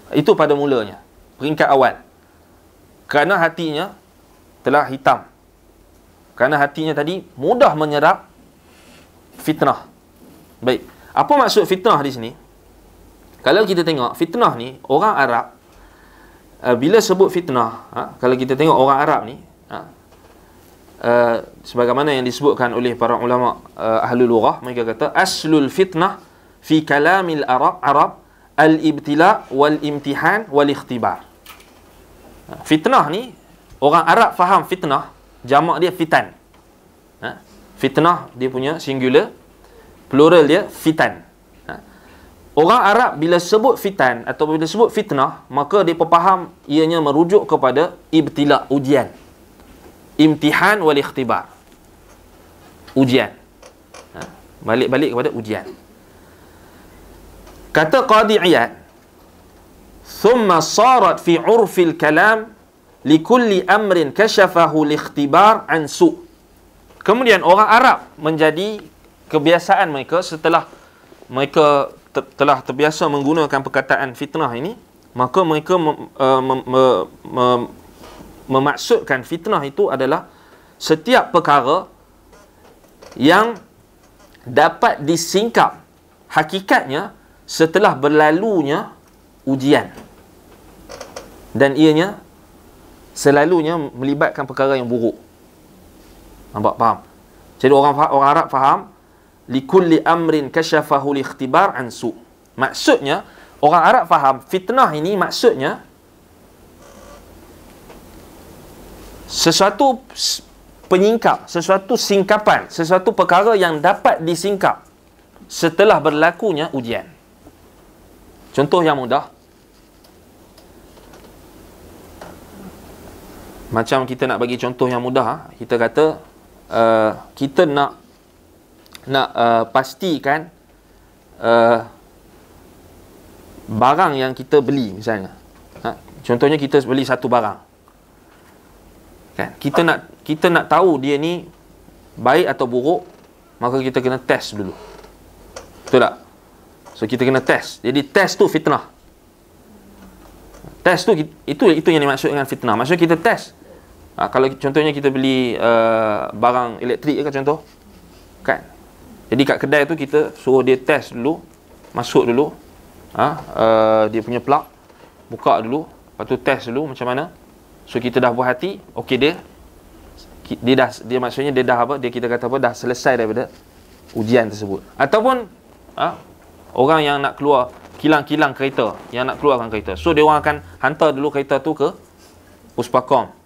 A: Itu pada mulanya, peringkat awal. Kerana hatinya telah hitam. Kerana hatinya tadi mudah menyerap fitnah. Baik. Apa maksud fitnah di sini? Kalau kita tengok fitnah ni orang Arab eh, bila sebut fitnah, ha, kalau kita tengok orang Arab ni ha, eh, sebagaimana yang disebutkan oleh para ulama eh, ahli lughah mereka kata aslul fitnah fi kalamil Arab Arab al-ibtila wal imtihan wal ikhtibar. Ha, fitnah ni orang Arab faham fitnah jamak dia fitan. Ha? Fitnah dia punya singular, plural dia fitan. Ha? Orang Arab bila sebut fitan atau bila sebut fitnah, maka dia perpaham ianya merujuk kepada ibtila ujian. Imtihan wal ikhtibar. Ujian. Ha? Balik-balik kepada ujian. Kata Qadi Iyad, ثم صارت في عرف الكلام likulli amrin kashafahu likhtibar an su kemudian orang arab menjadi kebiasaan mereka setelah mereka ter- telah terbiasa menggunakan perkataan fitnah ini maka mereka mem- uh, mem- mem- memaksudkan fitnah itu adalah setiap perkara yang dapat disingkap hakikatnya setelah berlalunya ujian dan ianya selalunya melibatkan perkara yang buruk. Nampak faham? Jadi orang orang Arab faham li kulli amrin kashafahu li ikhtibar an su. Maksudnya orang Arab faham fitnah ini maksudnya sesuatu penyingkap, sesuatu singkapan, sesuatu perkara yang dapat disingkap setelah berlakunya ujian. Contoh yang mudah, macam kita nak bagi contoh yang mudah kita kata uh, kita nak nak uh, pastikan uh, barang yang kita beli misalnya ha? contohnya kita beli satu barang kan kita nak kita nak tahu dia ni baik atau buruk maka kita kena test dulu betul tak so kita kena test jadi test tu fitnah test tu itu itu yang dimaksud dengan fitnah maksudnya kita test Ha, kalau contohnya kita beli uh, barang elektrik ke contoh. Kan? Jadi kat kedai tu kita suruh dia test dulu. Masuk dulu. Ha, uh, dia punya plug. Buka dulu. Lepas tu test dulu macam mana. So kita dah buat hati. Okey dia. Dia dah, dia maksudnya dia dah apa? Dia kita kata apa? Dah selesai daripada ujian tersebut. Ataupun ha, orang yang nak keluar kilang-kilang kereta. Yang nak keluarkan kereta. So dia orang akan hantar dulu kereta tu ke Puspakom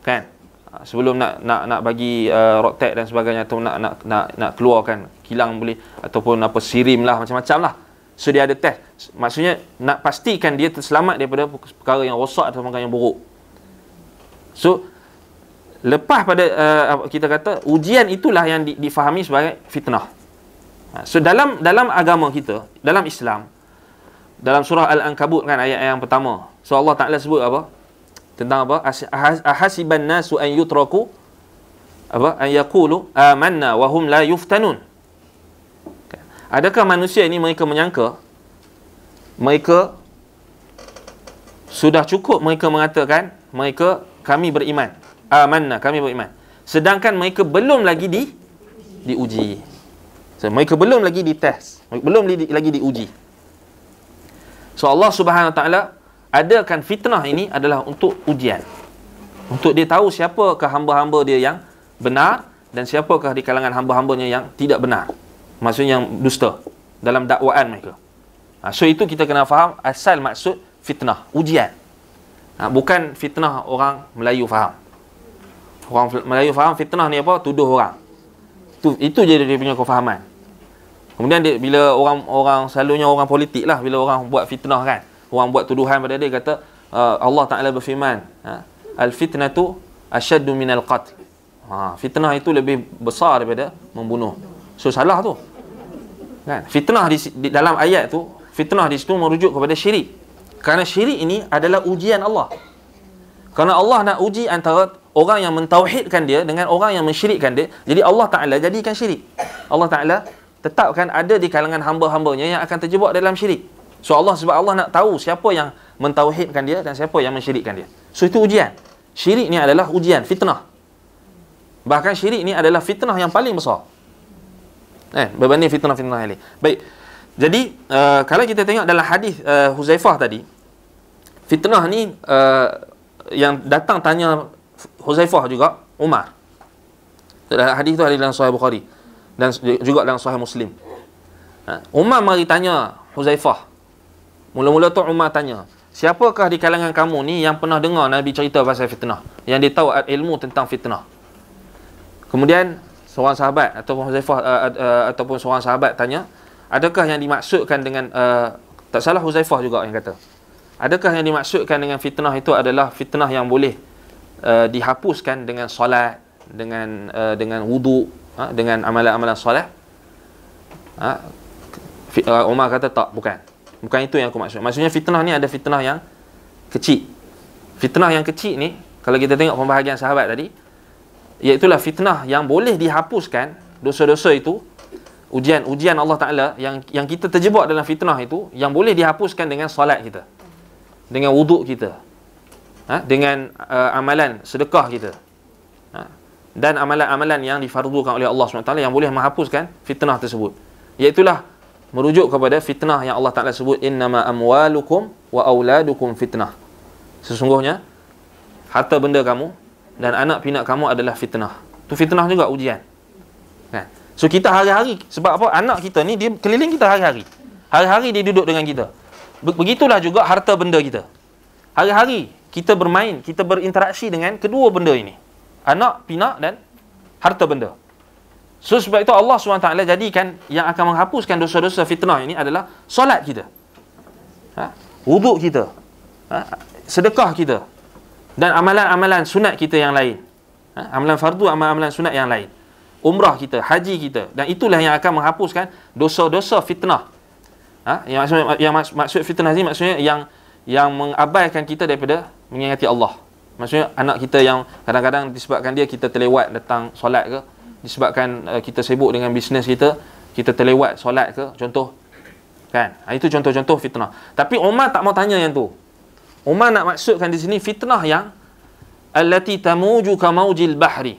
A: kan ah, sebelum nak nak nak bagi uh, rotek dan sebagainya atau nak nak nak nak keluarkan kilang boleh ataupun apa sirim lah macam-macam lah so dia ada test maksudnya nak pastikan dia terselamat daripada perkara yang rosak atau perkara yang buruk so lepas pada uh, kita kata ujian itulah yang di, difahami sebagai fitnah ah, so dalam dalam agama kita dalam Islam dalam surah Al-Ankabut kan ayat yang pertama so Allah Ta'ala sebut apa tentang apa ahasiban nasu an yutraku apa an yaqulu amanna wa hum la yuftanun adakah manusia ini mereka menyangka mereka sudah cukup mereka mengatakan mereka kami beriman amanna kami beriman sedangkan mereka belum lagi di diuji so, mereka belum lagi di dites belum lagi diuji so Allah Subhanahu Wa Taala adakan fitnah ini adalah untuk ujian. Untuk dia tahu siapa ke hamba-hamba dia yang benar dan siapakah di kalangan hamba-hambanya yang tidak benar. Maksudnya yang dusta dalam dakwaan mereka. Ha, so itu kita kena faham asal maksud fitnah, ujian. Ha, bukan fitnah orang Melayu faham. Orang Melayu faham fitnah ni apa? Tuduh orang. Itu, itu je dia punya kefahaman. Kemudian dia, bila orang orang selalunya orang politik lah bila orang buat fitnah kan orang buat tuduhan pada dia kata uh, Allah Taala berfirman uh, ha, al fitnatu ashaddu min al qatl ha fitnah itu lebih besar daripada membunuh so salah tu kan fitnah di, di dalam ayat tu fitnah di situ merujuk kepada syirik kerana syirik ini adalah ujian Allah kerana Allah nak uji antara orang yang mentauhidkan dia dengan orang yang mensyirikkan dia jadi Allah Taala jadikan syirik Allah Taala tetapkan ada di kalangan hamba-hambanya yang akan terjebak dalam syirik So Allah sebab Allah nak tahu siapa yang mentauhidkan dia dan siapa yang mensyirikkan dia. So itu ujian. Syirik ni adalah ujian, fitnah. Bahkan syirik ni adalah fitnah yang paling besar. Eh, berbanding fitnah-fitnah ini? Baik. Jadi, uh, kalau kita tengok dalam hadis uh, Huzaifah tadi, fitnah ni uh, yang datang tanya Huzaifah juga, Umar. Dalam hadis tu ada dalam Sahih Bukhari dan juga dalam Sahih Muslim. Uh, Umar mari tanya Huzaifah. Mula-mula tu Umar tanya, siapakah di kalangan kamu ni yang pernah dengar Nabi cerita pasal fitnah? Yang dia tahu ilmu tentang fitnah? Kemudian, seorang sahabat ataupun Huzaifah uh, uh, ataupun seorang sahabat tanya, adakah yang dimaksudkan dengan, uh, tak salah Huzaifah juga yang kata, adakah yang dimaksudkan dengan fitnah itu adalah fitnah yang boleh uh, dihapuskan dengan solat, dengan uh, dengan wudu, uh, dengan amalan-amalan solat? Ha, uh, Umar kata tak, bukan. Bukan itu yang aku maksud. Maksudnya fitnah ni ada fitnah yang kecil. Fitnah yang kecil ni, kalau kita tengok pembahagian sahabat tadi, iaitulah fitnah yang boleh dihapuskan dosa-dosa itu, ujian-ujian Allah Ta'ala yang yang kita terjebak dalam fitnah itu, yang boleh dihapuskan dengan solat kita. Dengan wuduk kita. Ha? Dengan uh, amalan sedekah kita. Ha? Dan amalan-amalan yang difardukan oleh Allah SWT yang boleh menghapuskan fitnah tersebut. Iaitulah merujuk kepada fitnah yang Allah Taala sebut innama amwalukum wa auladukum fitnah. Sesungguhnya harta benda kamu dan anak pinak kamu adalah fitnah. Tu fitnah juga ujian. Kan? So kita hari-hari sebab apa anak kita ni dia keliling kita hari-hari. Hari-hari dia duduk dengan kita. Begitulah juga harta benda kita. Hari-hari kita bermain, kita berinteraksi dengan kedua benda ini. Anak, pinak dan harta benda. So sebab itu Allah SWT jadikan yang akan menghapuskan dosa-dosa fitnah ini adalah solat kita. Ha? Wuduk kita. Ha? Sedekah kita. Dan amalan-amalan sunat kita yang lain. Ha? Amalan fardu, amalan-amalan sunat yang lain. Umrah kita, haji kita. Dan itulah yang akan menghapuskan dosa-dosa fitnah. Ha? Yang, maksud, yang maksud fitnah ini maksudnya yang yang mengabaikan kita daripada mengingati Allah. Maksudnya anak kita yang kadang-kadang disebabkan dia kita terlewat datang solat ke disebabkan uh, kita sibuk dengan bisnes kita kita terlewat solat ke contoh kan ah, itu contoh-contoh fitnah tapi Umar tak mau tanya yang tu Umar nak maksudkan di sini fitnah yang allati tamuju kamaujil bahri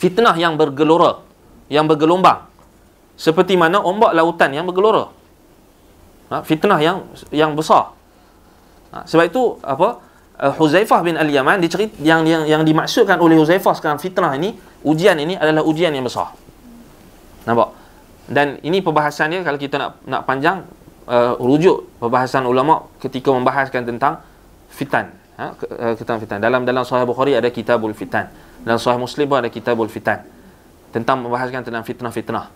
A: fitnah yang bergelora yang bergelombang seperti mana ombak lautan yang bergelora ha, fitnah yang yang besar ha, sebab itu apa uh, Huzaifah bin Al-Yaman dicerit yang yang yang dimaksudkan oleh Huzaifah sekarang fitnah ini ujian ini adalah ujian yang besar. Nampak? Dan ini perbahasan dia kalau kita nak nak panjang uh, rujuk perbahasan ulama ketika membahaskan tentang fitan. Ha? Ketang eh, fitan. Dalam dalam Sahih Bukhari ada Kitabul Fitan. Dalam Sahih Muslim pun ada Kitabul Fitan. Tentang membahaskan tentang fitnah-fitnah.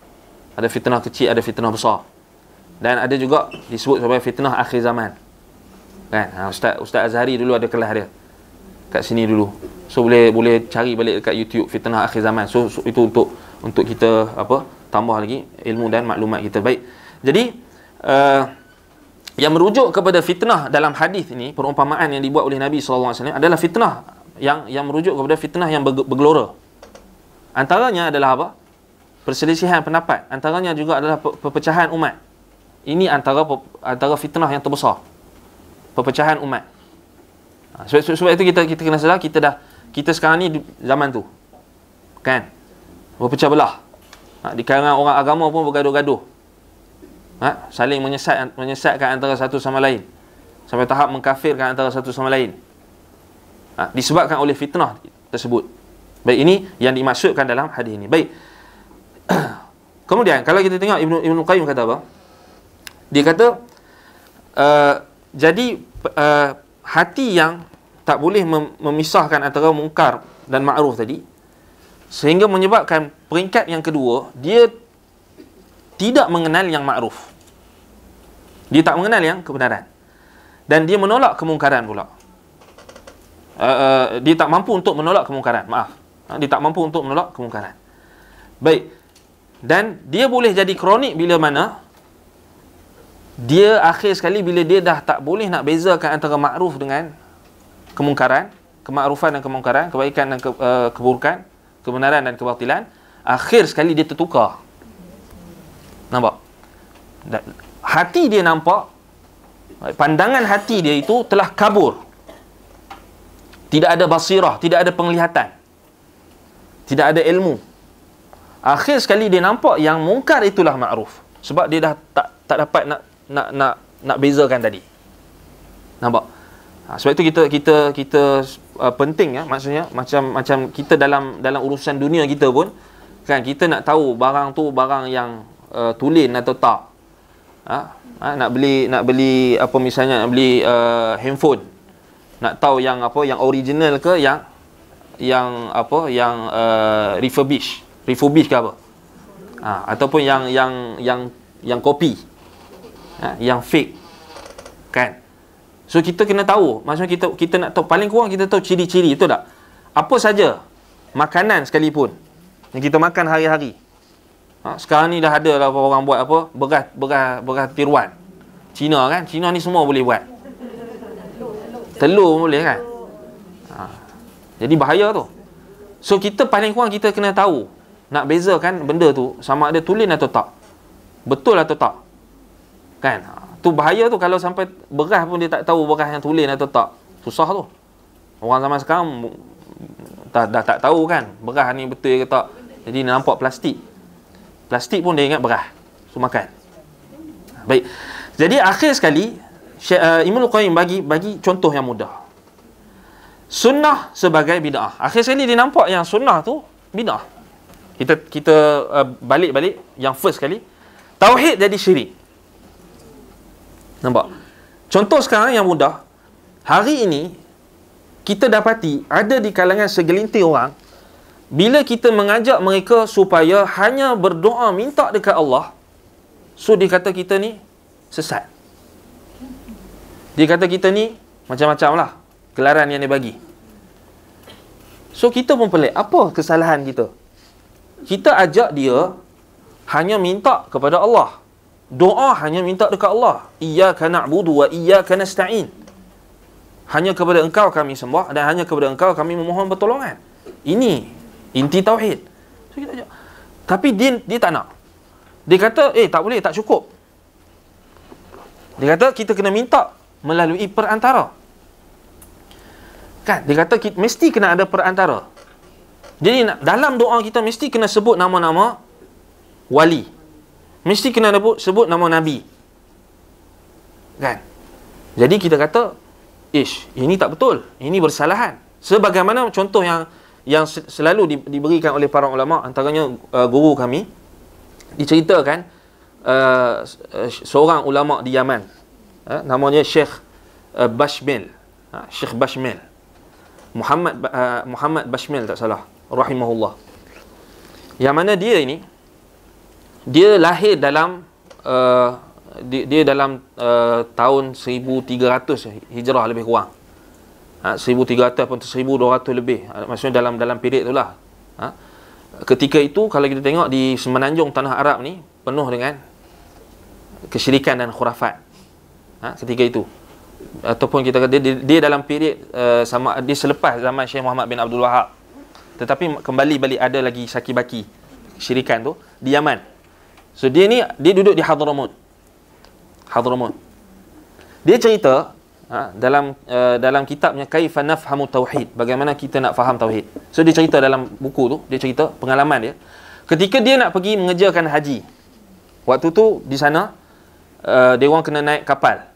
A: Ada fitnah kecil, ada fitnah besar. Dan ada juga disebut sebagai fitnah akhir zaman. Kan? Ha, Ustaz Ustaz Azhari dulu ada kelas dia kat sini dulu so boleh boleh cari balik dekat YouTube fitnah akhir zaman so, so itu untuk untuk kita apa tambah lagi ilmu dan maklumat kita baik jadi uh, yang merujuk kepada fitnah dalam hadis ini perumpamaan yang dibuat oleh Nabi SAW adalah fitnah yang yang merujuk kepada fitnah yang bergelora antaranya adalah apa perselisihan pendapat antaranya juga adalah perpecahan umat ini antara antara fitnah yang terbesar perpecahan umat Ha, sebab, sebab, sebab itu kita kita kena sedar kita dah kita sekarang ni zaman tu. Kan? Berpecah belah. Ha, di kalangan orang agama pun bergaduh-gaduh. Ha, saling menyesat menyesatkan antara satu sama lain. Sampai tahap mengkafirkan antara satu sama lain. Ha, disebabkan oleh fitnah tersebut. Baik ini yang dimaksudkan dalam hadis ini. Baik. Kemudian kalau kita tengok Ibnu Ibnu Qayyim kata apa? Dia kata uh, jadi uh, hati yang tak boleh mem- memisahkan antara mungkar dan ma'ruf tadi sehingga menyebabkan peringkat yang kedua dia tidak mengenal yang ma'ruf dia tak mengenal yang kebenaran dan dia menolak kemungkaran pula uh, uh, dia tak mampu untuk menolak kemungkaran maaf ha, dia tak mampu untuk menolak kemungkaran baik dan dia boleh jadi kronik bila mana dia akhir sekali bila dia dah tak boleh nak bezakan antara makruf dengan kemungkaran, kemakrufan dan kemungkaran, kebaikan dan ke, uh, keburukan, kebenaran dan kebatilan, akhir sekali dia tertukar. Nampak? hati dia nampak pandangan hati dia itu telah kabur. Tidak ada basirah, tidak ada penglihatan. Tidak ada ilmu. Akhir sekali dia nampak yang mungkar itulah makruf. Sebab dia dah tak tak dapat nak nak nak nak bezakan tadi. Nampak? Ha, sebab itu kita kita kita uh, penting ya maksudnya macam macam kita dalam dalam urusan dunia kita pun kan kita nak tahu barang tu barang yang uh, tulen atau tak. Ha? ha nak beli nak beli apa misalnya nak beli uh, handphone. Nak tahu yang apa yang original ke yang yang apa yang uh, refurbish refurbish ke apa ha, ataupun yang yang yang yang kopi Ha, yang fake kan so kita kena tahu maksudnya kita kita nak tahu paling kurang kita tahu ciri-ciri betul tak apa saja makanan sekalipun yang kita makan hari-hari ha, sekarang ni dah ada lah orang buat apa beras beras beras tiruan Cina kan Cina ni semua boleh buat telur boleh kan ha. jadi bahaya tu so kita paling kurang kita kena tahu nak bezakan benda tu sama ada tulen atau tak betul atau tak Kan? Ha. Tu bahaya tu kalau sampai beras pun dia tak tahu beras yang tulen atau tak. Susah tu. Orang zaman sekarang dah, dah tak tahu kan beras ni betul ke tak. Jadi nampak plastik. Plastik pun dia ingat beras. So makan. Baik. Jadi akhir sekali Syekh uh, eh, Imam Al-Qayyim bagi bagi contoh yang mudah. Sunnah sebagai bidah. Akhir sekali dia nampak yang sunnah tu bidah. Kita kita uh, balik-balik yang first sekali tauhid jadi syirik. Nampak? Contoh sekarang yang mudah. Hari ini, kita dapati ada di kalangan segelintir orang, bila kita mengajak mereka supaya hanya berdoa minta dekat Allah, so dia kata kita ni sesat. Dia kata kita ni macam-macam lah gelaran yang dia bagi. So kita pun pelik. Apa kesalahan kita? Kita ajak dia hanya minta kepada Allah. Doa hanya minta dekat Allah. Iyyaka na'budu wa iyyaka nasta'in. Hanya kepada engkau kami sembah dan hanya kepada engkau kami memohon pertolongan. Ini inti tauhid. So kita ajak. Tapi din dia tak nak. Dia kata, "Eh, tak boleh, tak cukup." Dia kata kita kena minta melalui perantara. Kan? Dia kata kita mesti kena ada perantara. Jadi dalam doa kita mesti kena sebut nama-nama wali mesti kena sebut, sebut nama Nabi. Kan? Jadi kita kata, ish, ini tak betul. Ini bersalahan. Sebagaimana contoh yang yang selalu di, diberikan oleh para ulama, antaranya uh, guru kami, diceritakan uh, uh, seorang ulama di Yaman. Uh, namanya Sheikh uh, Bashmil. Uh, Sheikh Bashmil. Muhammad uh, Muhammad Bashmil tak salah. Rahimahullah. Yang mana dia ini, dia lahir dalam uh, dia, dia dalam uh, tahun 1300 hijrah lebih kurang ha, 1300 atau 1200 lebih ha, maksudnya dalam dalam period itulah ha, ketika itu kalau kita tengok di semenanjung tanah Arab ni penuh dengan kesyirikan dan khurafat ha, ketika itu ataupun kita kata dia, dia, dia dalam period uh, sama dia selepas zaman Syekh Muhammad bin Abdul Wahab tetapi kembali balik ada lagi saki baki syirikan tu di Yaman So dia ni dia duduk di Hadramaut. Hadramaut. Dia cerita ha, dalam uh, dalam kitabnya Kaifa nafhamu tauhid, bagaimana kita nak faham tauhid. So dia cerita dalam buku tu, dia cerita pengalaman dia. Ketika dia nak pergi mengerjakan haji. Waktu tu di sana uh, dia orang kena naik kapal.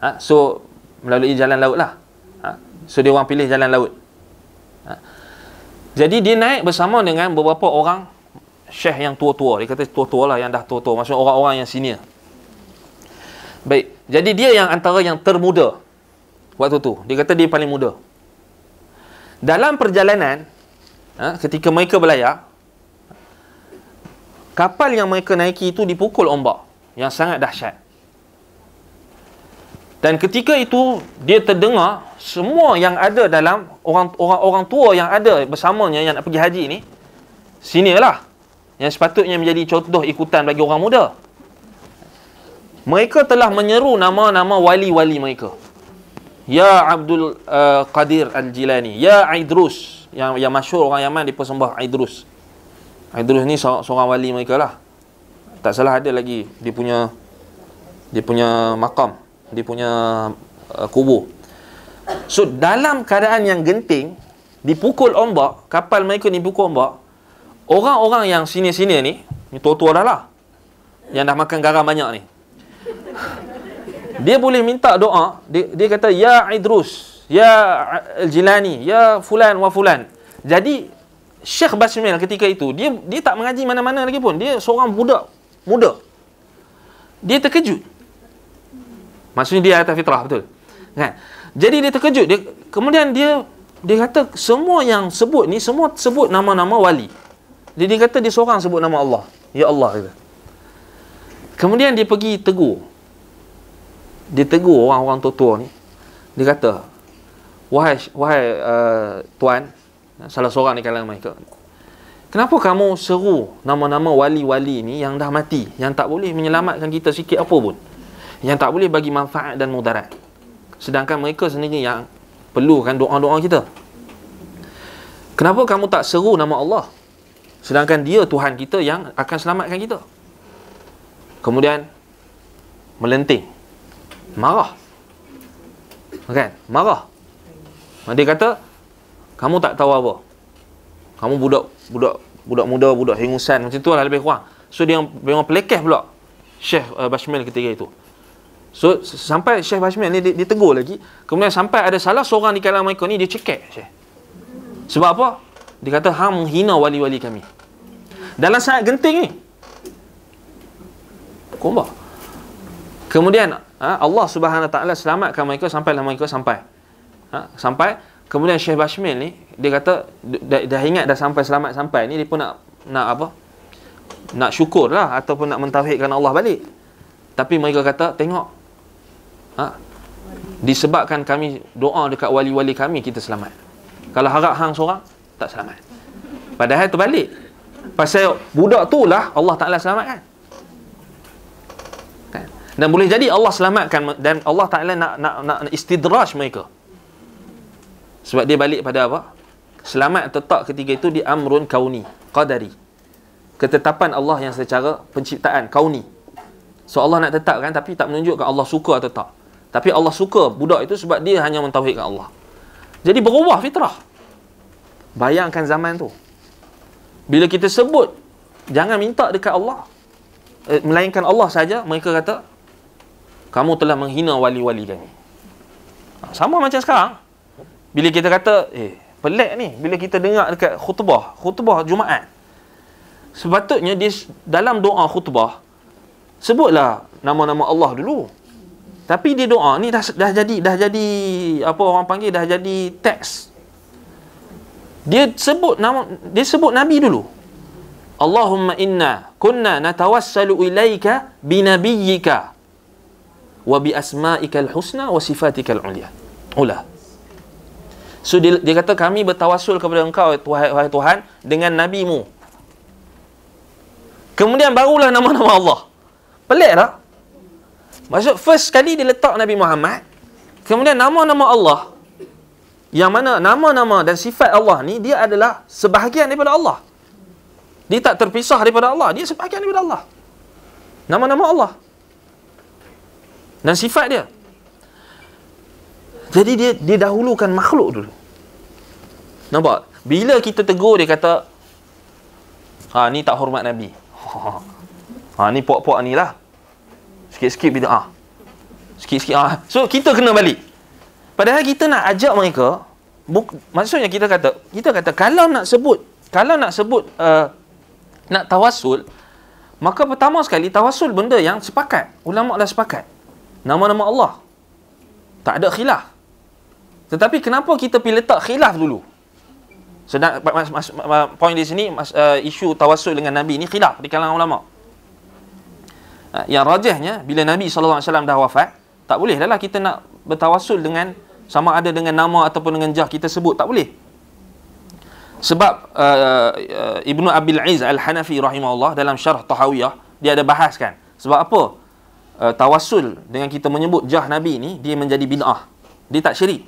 A: Ha, so melalui jalan laut lah. Ha, so dia orang pilih jalan laut. Ha, jadi dia naik bersama dengan beberapa orang Syekh yang tua-tua Dia kata tua-tua lah yang dah tua-tua Maksudnya orang-orang yang senior Baik Jadi dia yang antara yang termuda Waktu tu Dia kata dia paling muda Dalam perjalanan ha, Ketika mereka berlayar Kapal yang mereka naiki itu dipukul ombak Yang sangat dahsyat dan ketika itu dia terdengar semua yang ada dalam orang orang tua yang ada bersamanya yang nak pergi haji ni lah yang sepatutnya menjadi contoh ikutan bagi orang muda. Mereka telah menyeru nama-nama wali-wali mereka. Ya Abdul uh, Qadir Al-Jilani, Ya Idrus, yang yang masyhur orang Yaman dipersembah Idrus. Idrus ni seorang, seorang wali mereka lah. Tak salah ada lagi dia punya dia punya makam, dia punya uh, kubur. So dalam keadaan yang genting, dipukul ombak, kapal mereka dipukul ombak, Orang-orang yang senior-senior ni, ni tua-tua dah lah. Yang dah makan garam banyak ni. Dia boleh minta doa, dia, dia kata, Ya Idrus, Ya Jilani, Ya Fulan wa Fulan. Jadi, Syekh Basmil ketika itu, dia dia tak mengaji mana-mana lagi pun. Dia seorang muda muda. Dia terkejut. Maksudnya dia atas fitrah, betul? Kan? Jadi dia terkejut. Dia, kemudian dia dia kata semua yang sebut ni, semua sebut nama-nama wali. Jadi dia kata dia seorang sebut nama Allah. Ya Allah kata. Kemudian dia pergi tegur. Dia tegur orang-orang tua-tua ni. Dia kata, "Wahai wahai uh, tuan, salah seorang di kalangan mereka. Kenapa kamu seru nama-nama wali-wali ni yang dah mati, yang tak boleh menyelamatkan kita sikit apa pun? Yang tak boleh bagi manfaat dan mudarat. Sedangkan mereka sendiri yang perlukan doa-doa kita." Kenapa kamu tak seru nama Allah? sedangkan dia Tuhan kita yang akan selamatkan kita kemudian melenting marah kan marah dia kata kamu tak tahu apa kamu budak budak budak muda budak hingusan macam tu lah lebih kurang so dia memang pelekeh pula Syekh uh, eh, Bashmil ketiga itu So sampai Syekh Bashmir ni dia, dia tegur lagi Kemudian sampai ada salah seorang di kalangan mereka ni Dia cekek Sebab apa? Dia kata hang menghina wali-wali kami dalam saat genting ni kubah kemudian ha, Allah Subhanahu taala selamatkan mereka sampailah mereka sampai ha, sampai kemudian Syekh Bashmil ni dia kata dah, dah ingat dah sampai selamat sampai ni dia pun nak nak apa nak syukur lah ataupun nak mentauhidkan Allah balik tapi mereka kata tengok ha? disebabkan kami doa dekat wali-wali kami kita selamat kalau harap hang seorang tak selamat padahal terbalik pasal budak tu lah Allah Ta'ala selamatkan kan? dan boleh jadi Allah selamatkan dan Allah Ta'ala nak, nak, nak, istidraj mereka sebab dia balik pada apa? selamat tetap ketiga itu di amrun kauni qadari ketetapan Allah yang secara penciptaan kauni so Allah nak tetapkan tapi tak menunjukkan Allah suka atau tak tapi Allah suka budak itu sebab dia hanya mentauhidkan Allah jadi berubah fitrah bayangkan zaman tu bila kita sebut jangan minta dekat Allah eh, melainkan Allah saja mereka kata kamu telah menghina wali-wali kami ha, sama macam sekarang bila kita kata eh pelik ni bila kita dengar dekat khutbah khutbah Jumaat sepatutnya di dalam doa khutbah sebutlah nama-nama Allah dulu tapi dia doa ni dah, dah jadi dah jadi apa orang panggil dah jadi teks dia sebut nama dia sebut nabi dulu Allahumma inna kunna natawassalu ilaika bi wa bi asma'ikal husna wa sifatikal ulia ula so dia, dia kata kami bertawassul kepada engkau wahai Tuhan dengan nabimu kemudian barulah nama-nama Allah pelik tak? maksud first kali dia letak Nabi Muhammad kemudian nama-nama Allah yang mana nama-nama dan sifat Allah ni dia adalah sebahagian daripada Allah. Dia tak terpisah daripada Allah, dia sebahagian daripada Allah. Nama-nama Allah. Dan sifat dia. Jadi dia dia dahulukan makhluk dulu. Nampak? Bila kita tegur dia kata ha ni tak hormat nabi. Ha ni puak-puak ni lah. Sikit-sikit bila ah. Sikit-sikit ah. So kita kena balik. Padahal kita nak ajak mereka, buk, maksudnya kita kata, kita kata kalau nak sebut, kalau nak sebut uh, nak tawasul, maka pertama sekali tawasul benda yang sepakat. Ulama dah sepakat. Nama-nama Allah. Tak ada khilaf. Tetapi kenapa kita pilih letak khilaf dulu? Sedang poin di sini mas, uh, isu tawasul dengan Nabi ini khilaf di kalangan ulama. Uh, yang rajahnya bila Nabi SAW dah wafat, tak boleh lah, lah kita nak bertawasul dengan sama ada dengan nama ataupun dengan jah kita sebut tak boleh. Sebab uh, uh, Ibnu Abil Aziz Al-Hanafi rahimahullah dalam syarah Tahawiyah dia ada bahaskan. Sebab apa? Uh, tawasul dengan kita menyebut jah nabi ni dia menjadi binah. Dia tak syirik.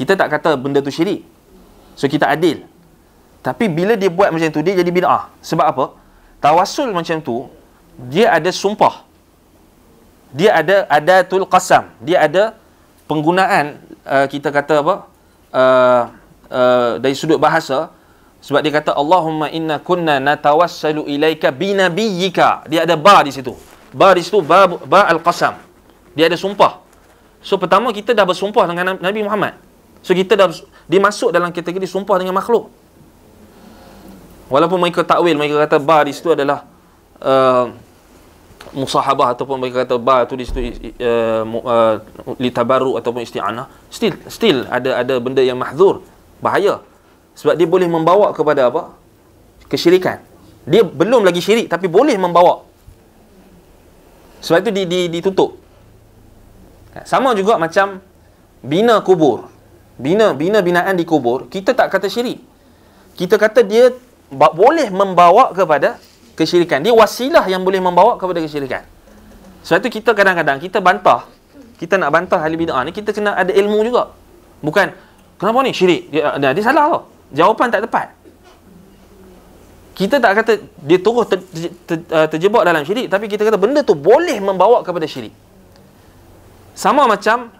A: Kita tak kata benda tu syirik. So kita adil. Tapi bila dia buat macam tu dia jadi binah. Sebab apa? Tawasul macam tu dia ada sumpah dia ada adatul qasam dia ada penggunaan uh, kita kata apa uh, uh, dari sudut bahasa sebab dia kata Allahumma inna kunna natawassalu ilaika binabiyyika dia ada ba di situ ba di situ ba, ba al-qasam dia ada sumpah so pertama kita dah bersumpah dengan Nabi Muhammad so kita dah dimasuk dalam kategori sumpah dengan makhluk walaupun mereka takwil mereka kata ba di situ adalah uh, musahabah ataupun mereka kata ba tu di situ eh, eh, li tabarru ataupun isti'anah still still ada ada benda yang mahzur bahaya sebab dia boleh membawa kepada apa kesyirikan dia belum lagi syirik tapi boleh membawa sebab itu di, di, ditutup sama juga macam bina kubur bina bina binaan di kubur kita tak kata syirik kita kata dia boleh membawa kepada kesyirikan. Dia wasilah yang boleh membawa kepada kesyirikan. Sebab itu kita kadang-kadang kita bantah. Kita nak bantah ahli bid'ah ni kita kena ada ilmu juga. Bukan kenapa ni syirik? Dia, dia, dia salah tau. Jawapan tak tepat. Kita tak kata dia terus ter, ter, ter, ter, uh, terjebak dalam syirik tapi kita kata benda tu boleh membawa kepada syirik. Sama macam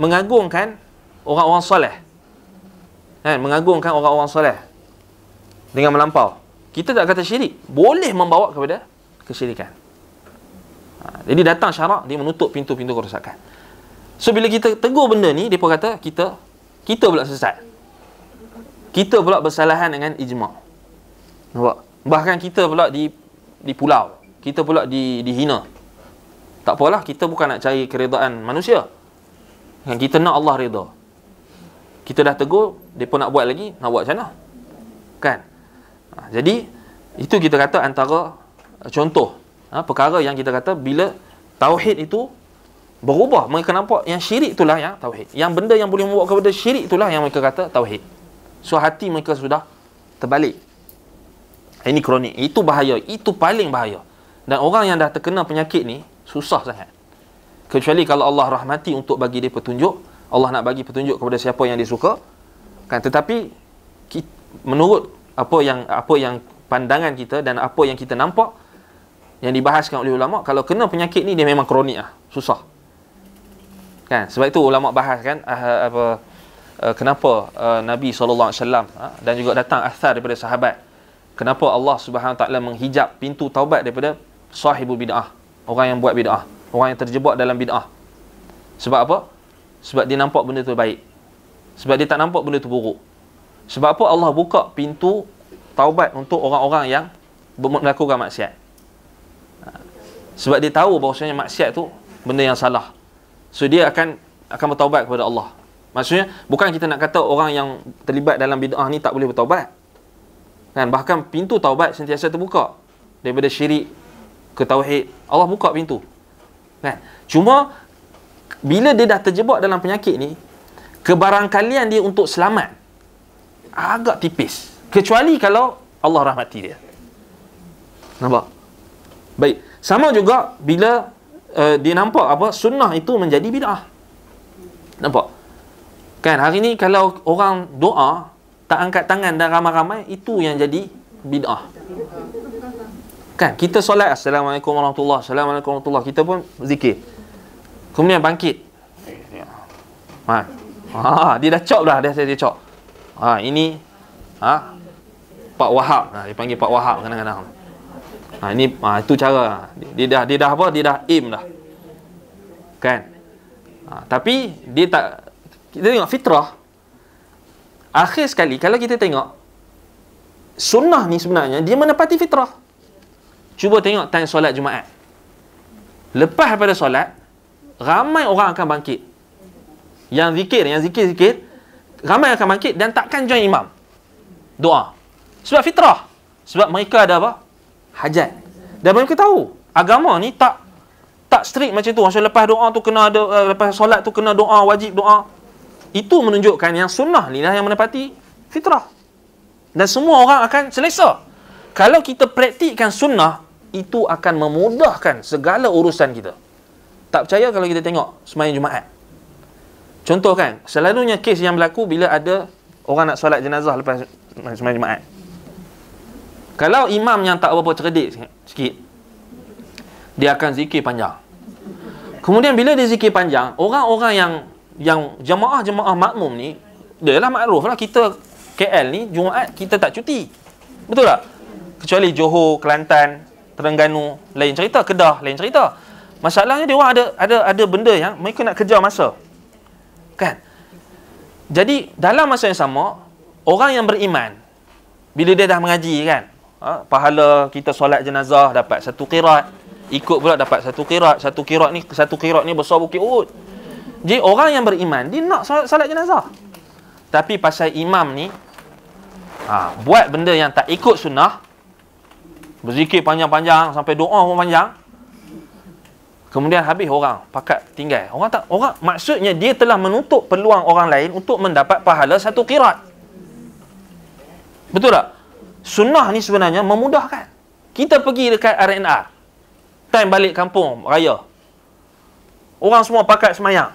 A: mengagungkan orang-orang soleh. Kan? Mengagungkan orang-orang soleh dengan melampau kita tak kata syirik boleh membawa kepada kesyirikan ha, jadi datang syarak dia menutup pintu-pintu kerosakan so bila kita tegur benda ni dia pun kata kita kita pula sesat kita pula bersalahan dengan ijma' nampak bahkan kita pula di di pulau kita pula di dihina tak apalah kita bukan nak cari keredaan manusia kan kita nak Allah reda. kita dah tegur dia pun nak buat lagi nak buat macam mana kan Ha, jadi itu kita kata antara eh, contoh ha, perkara yang kita kata bila tauhid itu berubah mereka nampak yang syirik itulah yang tauhid yang benda yang boleh membawa kepada syirik itulah yang mereka kata tauhid so hati mereka sudah terbalik ini kronik itu bahaya itu paling bahaya dan orang yang dah terkena penyakit ni susah sangat kecuali kalau Allah rahmati untuk bagi dia petunjuk Allah nak bagi petunjuk kepada siapa yang dia suka kan tetapi menurut apa yang apa yang pandangan kita dan apa yang kita nampak yang dibahaskan oleh ulama kalau kena penyakit ni dia memang kronik lah susah kan sebab itu ulama bahas kan uh, apa uh, kenapa uh, Nabi SAW uh, dan juga datang asar daripada sahabat kenapa Allah Subhanahu taala menghijab pintu taubat daripada sahibul bidah orang yang buat bidah orang yang terjebak dalam bidah sebab apa sebab dia nampak benda tu baik sebab dia tak nampak benda tu buruk sebab apa Allah buka pintu taubat untuk orang-orang yang melakukan maksiat. Ha. Sebab dia tahu bahawasanya maksiat tu benda yang salah. So dia akan akan bertaubat kepada Allah. Maksudnya bukan kita nak kata orang yang terlibat dalam bid'ah ni tak boleh bertaubat. Kan bahkan pintu taubat sentiasa terbuka daripada syirik ke tauhid. Allah buka pintu. Kan? Cuma bila dia dah terjebak dalam penyakit ni, kebarangkalian dia untuk selamat agak tipis kecuali kalau Allah rahmati dia nampak baik sama juga bila uh, dia nampak apa sunnah itu menjadi bidah nampak kan hari ni kalau orang doa tak angkat tangan dan ramai-ramai itu yang jadi bidah kan kita solat assalamualaikum warahmatullahi assalamualaikum warahmatullahi kita pun zikir kemudian bangkit ha. ha dia dah cop dah dia dia cop Ha ini ha Pak Wahab. Ha dia panggil Pak Wahab kadang-kadang. Ha ini ha, itu cara. Dia dah dia dah apa? Dia dah aim dah. Kan? Ha, tapi dia tak kita tengok fitrah akhir sekali kalau kita tengok sunnah ni sebenarnya dia menepati fitrah cuba tengok time solat Jumaat lepas daripada solat ramai orang akan bangkit yang zikir yang zikir-zikir ramai akan bangkit dan takkan join imam. Doa. Sebab fitrah. Sebab mereka ada apa? Hajat. Dan mereka tahu agama ni tak tak strict macam tu. Maksudnya lepas doa tu kena ada eh, lepas solat tu kena doa wajib doa. Itu menunjukkan yang sunnah ni lah yang menepati fitrah. Dan semua orang akan selesa. Kalau kita praktikkan sunnah, itu akan memudahkan segala urusan kita. Tak percaya kalau kita tengok semayang Jumaat. Contoh kan, selalunya kes yang berlaku bila ada orang nak solat jenazah lepas semayang jemaat. Kalau imam yang tak berapa cerdik sikit, dia akan zikir panjang. Kemudian bila dia zikir panjang, orang-orang yang yang jemaah-jemaah makmum ni, dia lah makruf lah kita KL ni, Jumaat kita tak cuti. Betul tak? Kecuali Johor, Kelantan, Terengganu, lain cerita. Kedah, lain cerita. Masalahnya dia orang ada, ada, ada benda yang mereka nak kejar masa. Kan? Jadi dalam masa yang sama, orang yang beriman, bila dia dah mengaji kan, ha, pahala kita solat jenazah dapat satu kirat, ikut pula dapat satu kirat, satu kirat ni, satu kirat ni besar bukit Uhud. Jadi orang yang beriman, dia nak solat, solat jenazah. Tapi pasal imam ni, ha, buat benda yang tak ikut sunnah, berzikir panjang-panjang, sampai doa pun panjang, Kemudian habis orang pakat tinggal. Orang tak orang maksudnya dia telah menutup peluang orang lain untuk mendapat pahala satu qirat. Betul tak? Sunnah ni sebenarnya memudahkan. Kita pergi dekat RNR. Time balik kampung raya. Orang semua pakat semayang.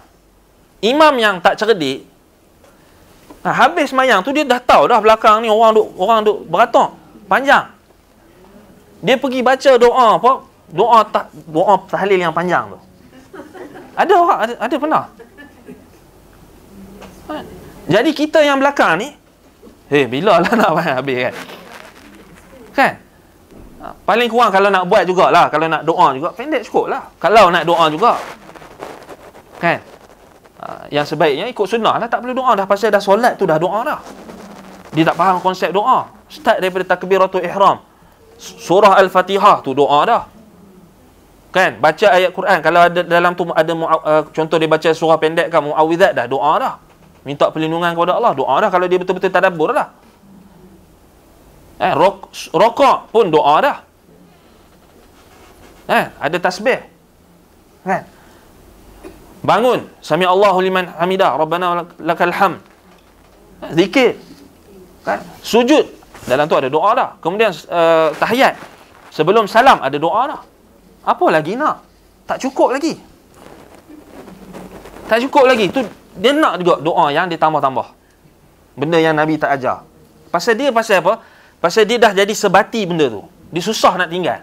A: Imam yang tak cerdik nah, ha, habis semayang tu dia dah tahu dah belakang ni orang duk orang duk beratok panjang. Dia pergi baca doa apa? doa tak doa tahlil yang panjang tu. Ada orang ada, ada pernah. Jadi kita yang belakang ni, hey, eh, bila lah nak banyak habis kan? Kan? Ha, paling kurang kalau nak buat jugalah, kalau nak doa juga, pendek cukup lah. Kalau nak doa juga. Kan? Ha, yang sebaiknya ikut sunnah lah, tak perlu doa dah. Pasal dah solat tu dah doa dah. Dia tak faham konsep doa. Start daripada takbiratul ihram. Surah Al-Fatihah tu doa dah kan baca ayat Quran kalau ada dalam tu ada uh, contoh dia baca surah pendek kan muawizat dah doa dah minta perlindungan kepada Allah doa dah kalau dia betul-betul tadabbur dah eh rok, rokok pun doa dah eh ada tasbih kan bangun sami Allahu liman hamidah rabbana lakal ham eh, zikir kan sujud dalam tu ada doa dah kemudian uh, tahiyat sebelum salam ada doa dah apa lagi nak? Tak cukup lagi. Tak cukup lagi. Tu dia nak juga doa yang ditambah-tambah. Benda yang Nabi tak ajar. Pasal dia pasal apa? Pasal dia dah jadi sebati benda tu. Dia susah nak tinggal.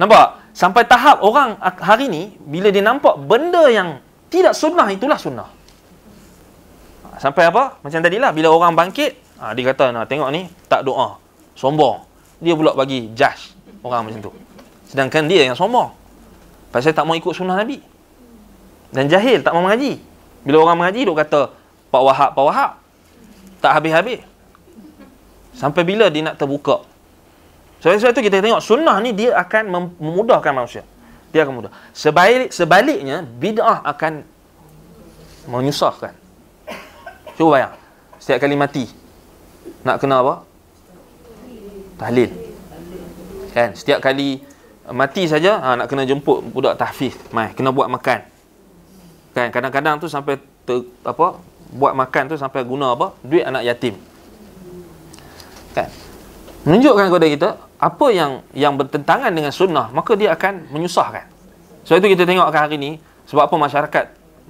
A: Nampak? Sampai tahap orang hari ni, bila dia nampak benda yang tidak sunnah, itulah sunnah. Sampai apa? Macam tadilah, bila orang bangkit, ah, dia kata, nak tengok ni, tak doa. Sombong. Dia pula bagi jas orang macam tu sedangkan dia yang sombong pasal tak mau ikut sunnah Nabi dan jahil tak mau mengaji bila orang mengaji dia kata Pak Wahab, Pak Wahab tak habis-habis sampai bila dia nak terbuka sebab, sebab itu kita tengok sunnah ni dia akan memudahkan manusia dia akan mudah Sebalik, sebaliknya bid'ah akan menyusahkan cuba bayang setiap kali mati nak kena apa? tahlil kan setiap kali mati saja ha, nak kena jemput budak tahfiz mai kena buat makan kan kadang-kadang tu sampai ter, apa buat makan tu sampai guna apa duit anak yatim kan menunjukkan kepada kita apa yang yang bertentangan dengan sunnah maka dia akan menyusahkan sebab itu kita tengokkan hari ini sebab apa masyarakat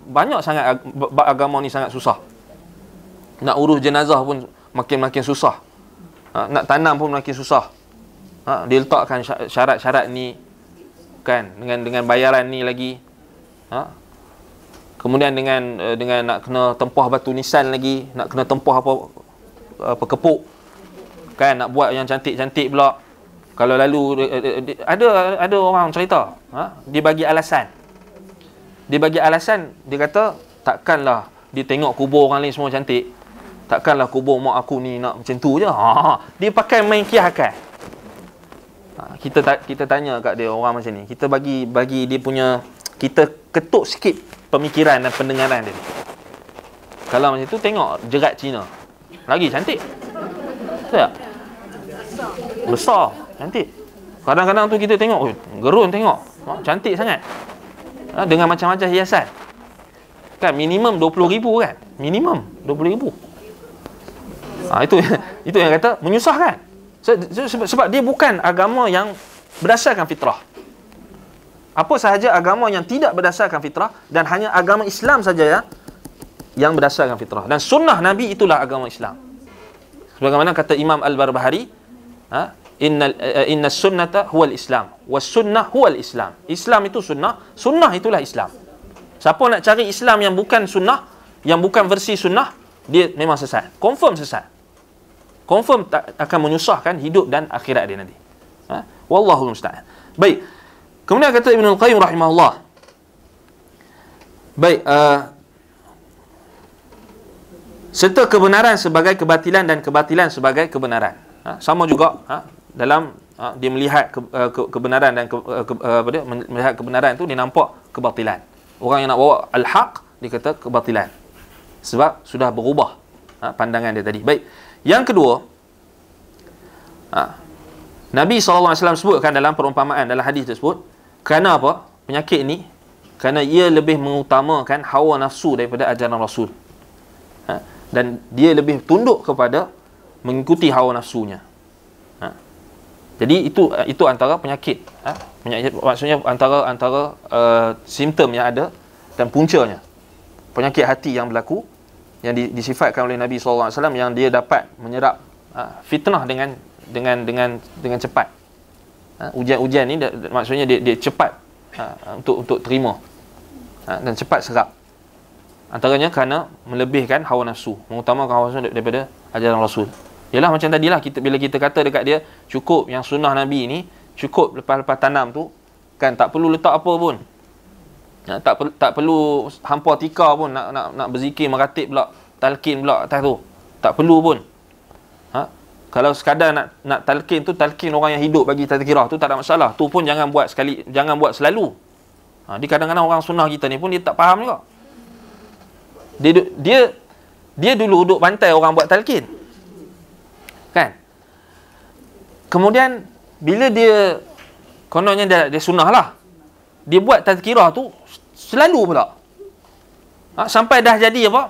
A: banyak sangat ag- agama ni sangat susah nak urus jenazah pun makin-makin susah ha, nak tanam pun makin susah ha, dia letakkan syarat-syarat ni kan dengan dengan bayaran ni lagi ha? kemudian dengan eh, dengan nak kena tempah batu nisan lagi nak kena tempah apa apa kepuk kan nak buat yang cantik-cantik pula kalau lalu eh, eh, ada ada orang cerita ha? dia bagi alasan dia bagi alasan dia kata takkanlah dia tengok kubur orang lain semua cantik takkanlah kubur mak aku ni nak macam tu je ha, ha, ha. dia pakai main kiah akal Ah, kita ta- kita tanya kat dia orang macam ni kita bagi bagi dia punya kita ketuk sikit pemikiran dan pendengaran dia kalau macam tu tengok jerat Cina lagi cantik betul tak besar cantik kadang-kadang tu kita tengok oh, gerun tengok oh, cantik sangat ah, dengan macam-macam hiasan kan minimum 20 ribu kan minimum 20 ribu ha, itu itu yang kata menyusahkan sebab dia bukan agama yang berdasarkan fitrah. Apa sahaja agama yang tidak berdasarkan fitrah dan hanya agama Islam saja ya yang berdasarkan fitrah dan sunnah Nabi itulah agama Islam. Sebagaimana kata Imam Al-Barbahari, ha? inna uh, eh, eh, inna sunnata huwa al-Islam wa sunnah huwa al-Islam. Islam itu sunnah, sunnah itulah Islam. Siapa nak cari Islam yang bukan sunnah, yang bukan versi sunnah, dia memang sesat. Confirm sesat confirm tak akan menyusahkan hidup dan akhirat dia nanti. Ha? Wallahu musta'an. Baik. Kemudian kata Ibnu Al-Qayyim rahimahullah. Baik, uh, serta kebenaran sebagai kebatilan dan kebatilan sebagai kebenaran. Ha? sama juga ha? dalam ha? dia melihat ke, uh, ke, kebenaran dan ke, uh, ke, uh, apa dia melihat kebenaran itu dia nampak kebatilan. Orang yang nak bawa al-haq dia kebatilan. Sebab sudah berubah ha? pandangan dia tadi. Baik. Yang kedua, ha, Nabi SAW sebutkan dalam perumpamaan, dalam hadis tersebut, kerana apa? Penyakit ni, kerana ia lebih mengutamakan hawa nafsu daripada ajaran Rasul. Ha, dan dia lebih tunduk kepada mengikuti hawa nafsunya. Ha. Jadi itu itu antara penyakit. Ha. penyakit maksudnya antara antara uh, simptom yang ada dan puncanya. Penyakit hati yang berlaku yang disifatkan oleh Nabi SAW yang dia dapat menyerap uh, fitnah dengan dengan dengan dengan cepat. Uh, ujian-ujian ni da, da, maksudnya dia, dia cepat uh, untuk untuk terima uh, dan cepat serap. Antaranya kerana melebihkan hawa nafsu, mengutamakan hawa nafsu daripada ajaran Rasul. Yalah macam tadilah kita bila kita kata dekat dia cukup yang sunnah Nabi ni, cukup lepas-lepas tanam tu kan tak perlu letak apa pun ya, tak perlu tak perlu hampa tika pun nak nak nak berzikir meratib pula talqin pula atas tu tak perlu pun ha? kalau sekadar nak nak talqin tu talqin orang yang hidup bagi tazkirah tu tak ada masalah tu pun jangan buat sekali jangan buat selalu ha di kadang-kadang orang sunnah kita ni pun dia tak faham juga dia dia dia dulu duduk pantai orang buat talqin kan kemudian bila dia kononnya dia, dia sunnah lah dia buat tazkirah tu selalu pula ha, sampai dah jadi apa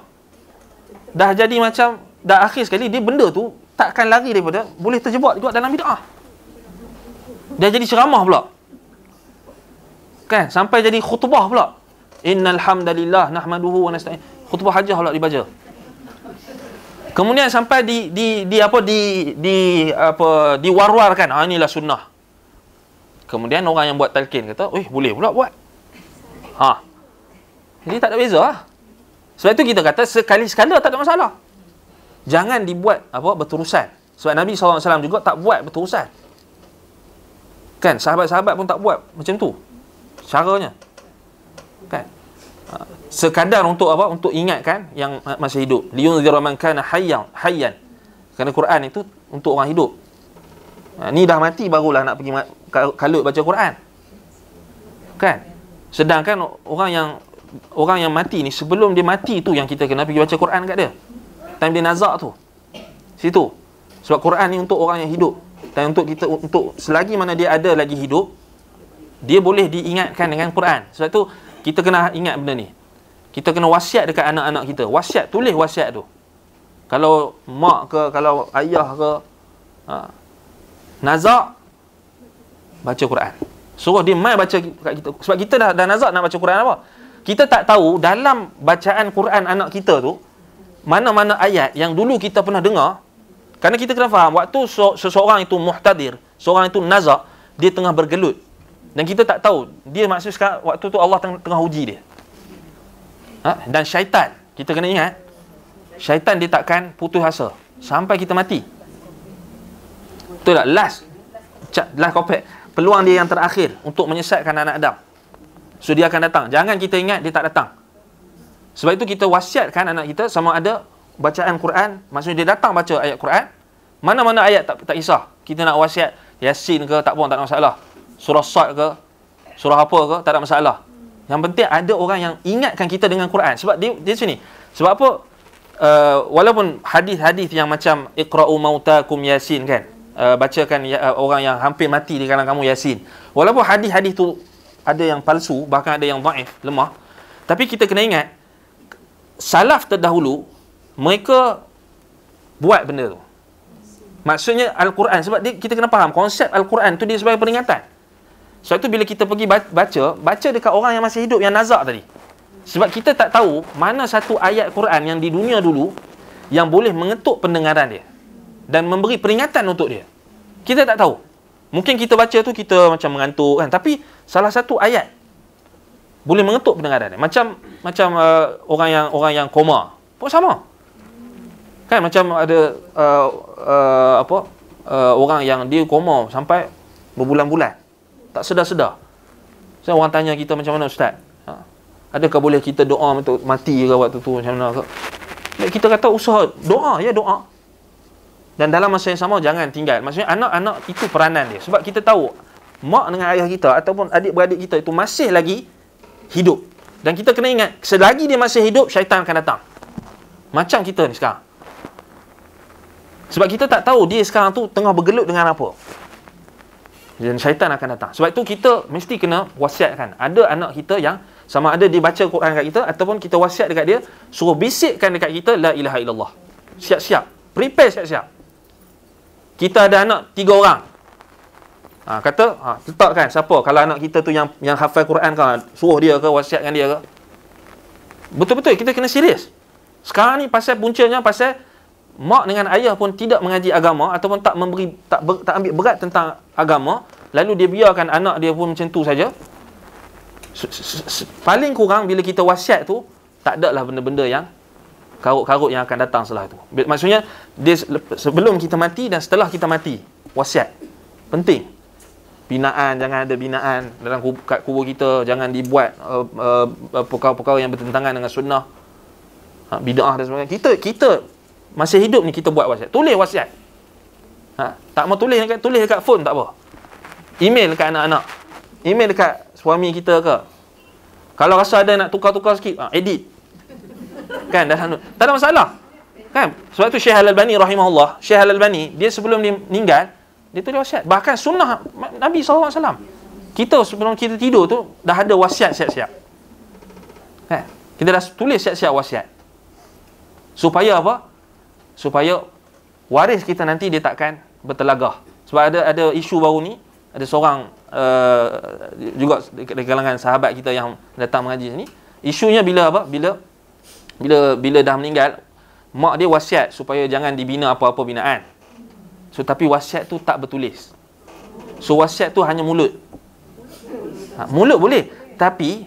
A: dah jadi macam dah akhir sekali dia benda tu takkan lari daripada boleh terjebak juga dalam bid'ah dah jadi ceramah pula kan sampai jadi khutbah pula innal hamdalillah nahmaduhu wa nasta'in khutbah hajah pula dibaca kemudian sampai di di di apa di di apa diwarwarkan ha inilah sunnah kemudian orang yang buat talqin kata weh boleh pula buat Ha. Jadi tak ada beza lah. Sebab itu kita kata sekali-sekala tak ada masalah. Jangan dibuat apa berterusan. Sebab Nabi SAW juga tak buat berterusan. Kan? Sahabat-sahabat pun tak buat macam tu. Caranya. Kan? Ha. Sekadar untuk apa? Untuk ingatkan yang masih hidup. Liun ziraman kana hayyan. hayyan. Kerana Quran itu untuk orang hidup. Ha, ni dah mati barulah nak pergi kalut baca Quran. Kan? Sedangkan orang yang orang yang mati ni sebelum dia mati tu yang kita kena pergi baca Quran kat dia. Time dia nazak tu. Situ. Sebab Quran ni untuk orang yang hidup. Dan untuk kita untuk selagi mana dia ada lagi hidup, dia boleh diingatkan dengan Quran. Sebab tu kita kena ingat benda ni. Kita kena wasiat dekat anak-anak kita. Wasiat tulis wasiat tu. Kalau mak ke kalau ayah ke ha, nazak baca Quran. Suruh dia mai baca kat kita. Sebab kita dah, dah nazak nak baca Quran apa. Kita tak tahu dalam bacaan Quran anak kita tu, mana-mana ayat yang dulu kita pernah dengar, kerana kita kena faham, waktu so, seseorang itu muhtadir, seorang itu nazak, dia tengah bergelut. Dan kita tak tahu, dia maksud sekarang, waktu tu Allah tengah, tengah uji dia. Ha? Dan syaitan, kita kena ingat, syaitan dia takkan putus asa sampai kita mati. Betul tak? Last, last kopek peluang dia yang terakhir untuk menyesatkan anak Adam. So dia akan datang. Jangan kita ingat dia tak datang. Sebab itu kita wasiatkan anak kita sama ada bacaan Quran, maksudnya dia datang baca ayat Quran, mana-mana ayat tak tak isah. Kita nak wasiat Yasin ke tak pun tak ada masalah. Surah Sad ke surah apa ke tak ada masalah. Yang penting ada orang yang ingatkan kita dengan Quran. Sebab dia di sini. Sebab apa? Uh, walaupun hadis-hadis yang macam Iqra'u mautakum Yasin kan uh, bacakan ya, uh, orang yang hampir mati di kalangan kamu Yasin. Walaupun hadis-hadis tu ada yang palsu, bahkan ada yang dhaif, lemah. Tapi kita kena ingat salaf terdahulu mereka buat benda tu. Maksudnya al-Quran sebab dia, kita kena faham konsep al-Quran tu dia sebagai peringatan. Sebab tu bila kita pergi baca, baca dekat orang yang masih hidup yang nazak tadi. Sebab kita tak tahu mana satu ayat Quran yang di dunia dulu yang boleh mengetuk pendengaran dia dan memberi peringatan untuk dia. Kita tak tahu. Mungkin kita baca tu kita macam mengantuk kan. Tapi salah satu ayat boleh mengetuk pendengaran. Dia. Macam macam uh, orang yang orang yang koma. Pun sama. Kan macam ada uh, uh, apa uh, orang yang dia koma sampai berbulan-bulan. Tak sedar-sedar. Saya so, orang tanya kita macam mana ustaz? Ha. Adakah boleh kita doa untuk mati ke waktu tu macam mana ke? Kita kata usaha doa ya doa dan dalam masa yang sama jangan tinggal maksudnya anak-anak itu peranan dia sebab kita tahu mak dengan ayah kita ataupun adik-beradik kita itu masih lagi hidup dan kita kena ingat selagi dia masih hidup syaitan akan datang macam kita ni sekarang sebab kita tak tahu dia sekarang tu tengah bergelut dengan apa dan syaitan akan datang sebab itu kita mesti kena wasiatkan ada anak kita yang sama ada dia baca Quran dekat kita ataupun kita wasiat dekat dia suruh bisikkan dekat kita la ilaha illallah siap-siap prepare siap-siap kita ada anak tiga orang. Ha, kata, ha, letakkan siapa kalau anak kita tu yang yang hafal Quran kan, suruh dia ke, wasiatkan dia ke. Betul-betul, kita kena serius. Sekarang ni pasal puncanya, pasal mak dengan ayah pun tidak mengaji agama ataupun tak memberi tak, ber, tak ambil berat tentang agama, lalu dia biarkan anak dia pun macam tu saja. Paling kurang bila kita wasiat tu, tak ada lah benda-benda yang karut-karut yang akan datang setelah itu. Maksudnya dia sebelum kita mati dan setelah kita mati wasiat penting. Binaan jangan ada binaan dalam kubur, kubur kita jangan dibuat uh, uh, yang bertentangan dengan sunnah. Ha, bid'ah dan sebagainya. Kita kita masih hidup ni kita buat wasiat. Tulis wasiat. Ha, tak mau tulis dekat tulis dekat phone tak apa. Email dekat anak-anak. Email dekat suami kita ke. Kalau rasa ada nak tukar-tukar sikit, ha, edit kan dah sanut tak ada masalah kan sebab tu Syekh Al-Albani rahimahullah Syekh Al-Albani dia sebelum dia meninggal dia tulis wasiat bahkan sunnah Nabi SAW kita sebelum kita tidur tu dah ada wasiat siap-siap kan kita dah tulis siap-siap wasiat supaya apa supaya waris kita nanti dia takkan bertelagah sebab ada ada isu baru ni ada seorang uh, juga dari kalangan sahabat kita yang datang mengaji sini isunya bila apa bila bila bila dah meninggal mak dia wasiat supaya jangan dibina apa-apa binaan so tapi wasiat tu tak bertulis so wasiat tu hanya mulut ha, mulut boleh tapi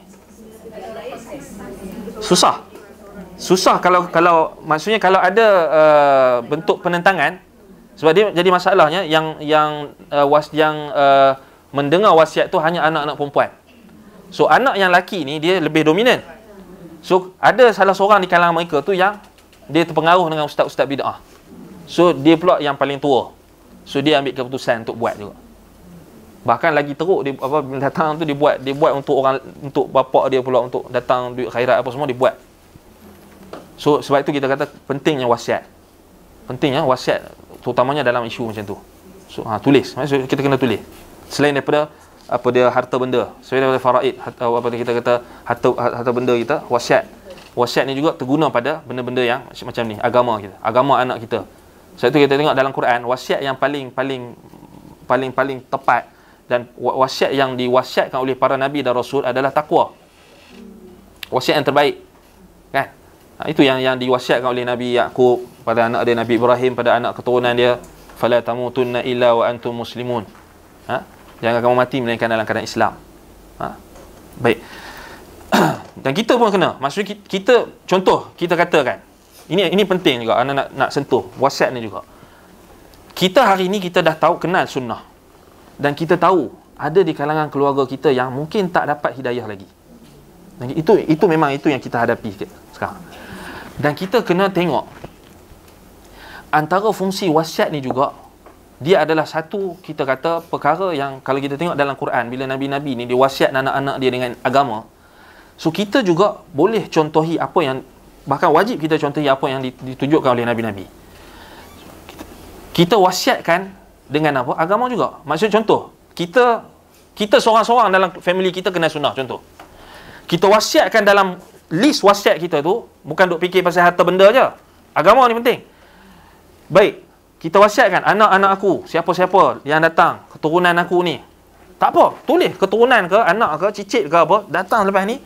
A: susah susah kalau kalau maksudnya kalau ada uh, bentuk penentangan sebab dia jadi masalahnya yang yang uh, was yang uh, mendengar wasiat tu hanya anak-anak perempuan so anak yang laki ni dia lebih dominan So ada salah seorang di kalangan mereka tu yang dia terpengaruh dengan ustaz-ustaz bid'ah. So dia pula yang paling tua. So dia ambil keputusan untuk buat juga. Bahkan lagi teruk dia apa datang tu dia buat dia buat untuk orang untuk bapak dia pula untuk datang duit khairat apa semua dia buat. So sebab itu kita kata pentingnya wasiat. Pentingnya wasiat terutamanya dalam isu macam tu. So ha, tulis. Maksud, kita kena tulis. Selain daripada apa dia harta benda sesuai dengan faraid atau apa kita kata harta harta benda kita wasiat wasiat ni juga terguna pada benda-benda yang macam ni agama kita agama anak kita sebab tu kita tengok dalam Quran wasiat yang paling paling paling paling tepat dan wasiat yang diwasiatkan oleh para nabi dan rasul adalah takwa wasiat yang terbaik kan ha, itu yang yang diwasiatkan oleh nabi Yaqub pada anak dia nabi Ibrahim pada anak keturunan dia fala tamutunna illa wa antum muslimun ha Jangan kamu mati melainkan dalam keadaan Islam. Ha. Baik. Dan kita pun kena. Maksudnya kita, kita contoh kita katakan ini ini penting juga anak nak nak sentuh WhatsApp ni juga. Kita hari ini kita dah tahu kenal sunnah. Dan kita tahu ada di kalangan keluarga kita yang mungkin tak dapat hidayah lagi. Dan itu itu memang itu yang kita hadapi sekarang. Dan kita kena tengok antara fungsi WhatsApp ni juga dia adalah satu kita kata perkara yang kalau kita tengok dalam Quran bila nabi-nabi ni dia wasiat anak-anak dia dengan agama so kita juga boleh contohi apa yang bahkan wajib kita contohi apa yang ditunjukkan oleh nabi-nabi kita wasiatkan dengan apa agama juga maksud contoh kita kita seorang-seorang dalam family kita kena sunnah contoh kita wasiatkan dalam list wasiat kita tu bukan duk fikir pasal harta benda je agama ni penting baik kita wasiatkan anak-anak aku, siapa-siapa yang datang, keturunan aku ni. Tak apa, tulis keturunan ke, anak ke, cicit ke apa, datang lepas ni.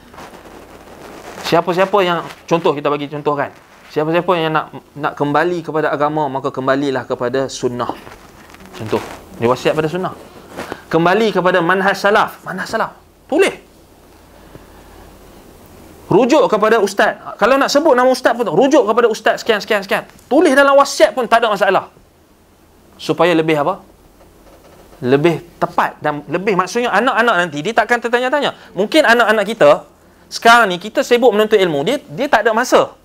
A: Siapa-siapa yang, contoh kita bagi contoh kan. Siapa-siapa yang nak nak kembali kepada agama, maka kembalilah kepada sunnah. Contoh, dia wasiat pada sunnah. Kembali kepada manhaj salaf. Manhaj salaf, tulis. Rujuk kepada ustaz. Kalau nak sebut nama ustaz pun, rujuk kepada ustaz sekian, sekian, sekian. Tulis dalam wasiat pun tak ada masalah supaya lebih apa? Lebih tepat dan lebih maksudnya anak-anak nanti dia takkan tertanya-tanya. Mungkin anak-anak kita sekarang ni kita sibuk menuntut ilmu, dia dia tak ada masa.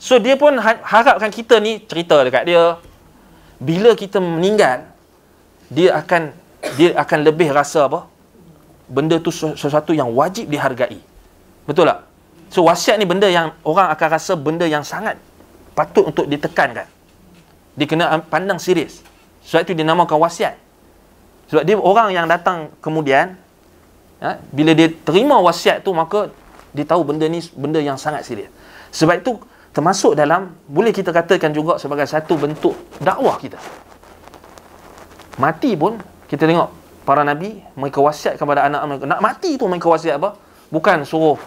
A: So dia pun ha-, harapkan kita ni cerita dekat dia bila kita meninggal dia akan dia akan lebih rasa apa? Benda tu sesuatu yang wajib dihargai. Betul tak? So wasiat ni benda yang orang akan rasa benda yang sangat patut untuk ditekankan. Dia kena pandang serius. Sebab itu dinamakan wasiat. Sebab dia orang yang datang kemudian, ya, bila dia terima wasiat tu, maka dia tahu benda ni benda yang sangat serius. Sebab itu termasuk dalam, boleh kita katakan juga sebagai satu bentuk dakwah kita. Mati pun, kita tengok para nabi, mereka wasiat kepada anak mereka. Nak mati tu mereka wasiat apa? Bukan suruh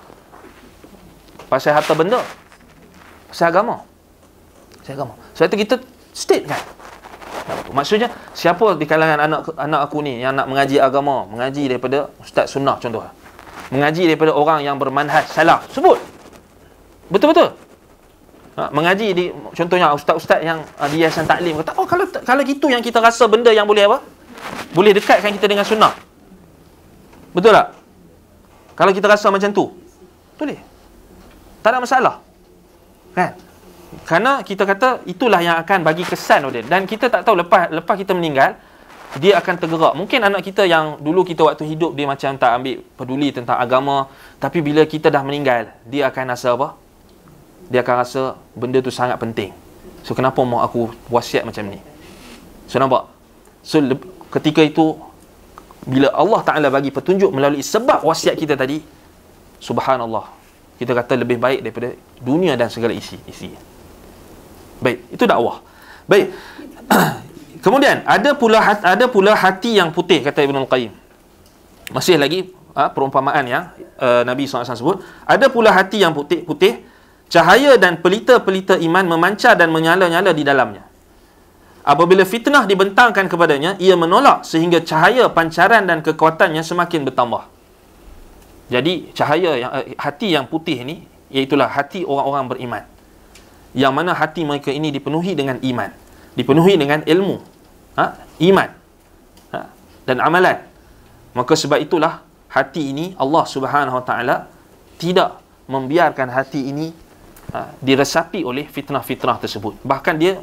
A: pasal harta benda. Pasal agama. Pasal agama. Sebab itu kita state kan. Maksudnya siapa di kalangan anak anak aku ni yang nak mengaji agama, mengaji daripada ustaz sunnah contoh. Mengaji daripada orang yang bermanhaj salaf. Sebut. Betul-betul. Ha, mengaji di contohnya ustaz-ustaz yang uh, di yayasan taklim kata, "Oh, kalau kalau gitu yang kita rasa benda yang boleh apa? Boleh dekatkan kita dengan sunnah." Betul tak? Kalau kita rasa macam tu. Boleh. Tak ada masalah. Kan? Ha? kerana kita kata itulah yang akan bagi kesan Odin dan kita tak tahu lepas lepas kita meninggal dia akan tergerak mungkin anak kita yang dulu kita waktu hidup dia macam tak ambil peduli tentang agama tapi bila kita dah meninggal dia akan rasa apa dia akan rasa benda tu sangat penting so kenapa mak aku wasiat macam ni so nampak so ketika itu bila Allah Taala bagi petunjuk melalui sebab wasiat kita tadi subhanallah kita kata lebih baik daripada dunia dan segala isi isinya Baik, itu dakwah. Baik. Kemudian ada pula hati, ada pula hati yang putih kata Ibnu Al-Qayyim. Masih lagi ha, perumpamaan yang uh, eh, Nabi SAW sebut, ada pula hati yang putih-putih, cahaya dan pelita-pelita iman memancar dan menyala-nyala di dalamnya. Apabila fitnah dibentangkan kepadanya, ia menolak sehingga cahaya pancaran dan kekuatannya semakin bertambah. Jadi cahaya yang uh, hati yang putih ini iaitu hati orang-orang beriman yang mana hati mereka ini dipenuhi dengan iman dipenuhi dengan ilmu ha? iman ha? dan amalan maka sebab itulah hati ini Allah Subhanahu Wa Taala tidak membiarkan hati ini ha, diresapi oleh fitnah-fitnah tersebut bahkan dia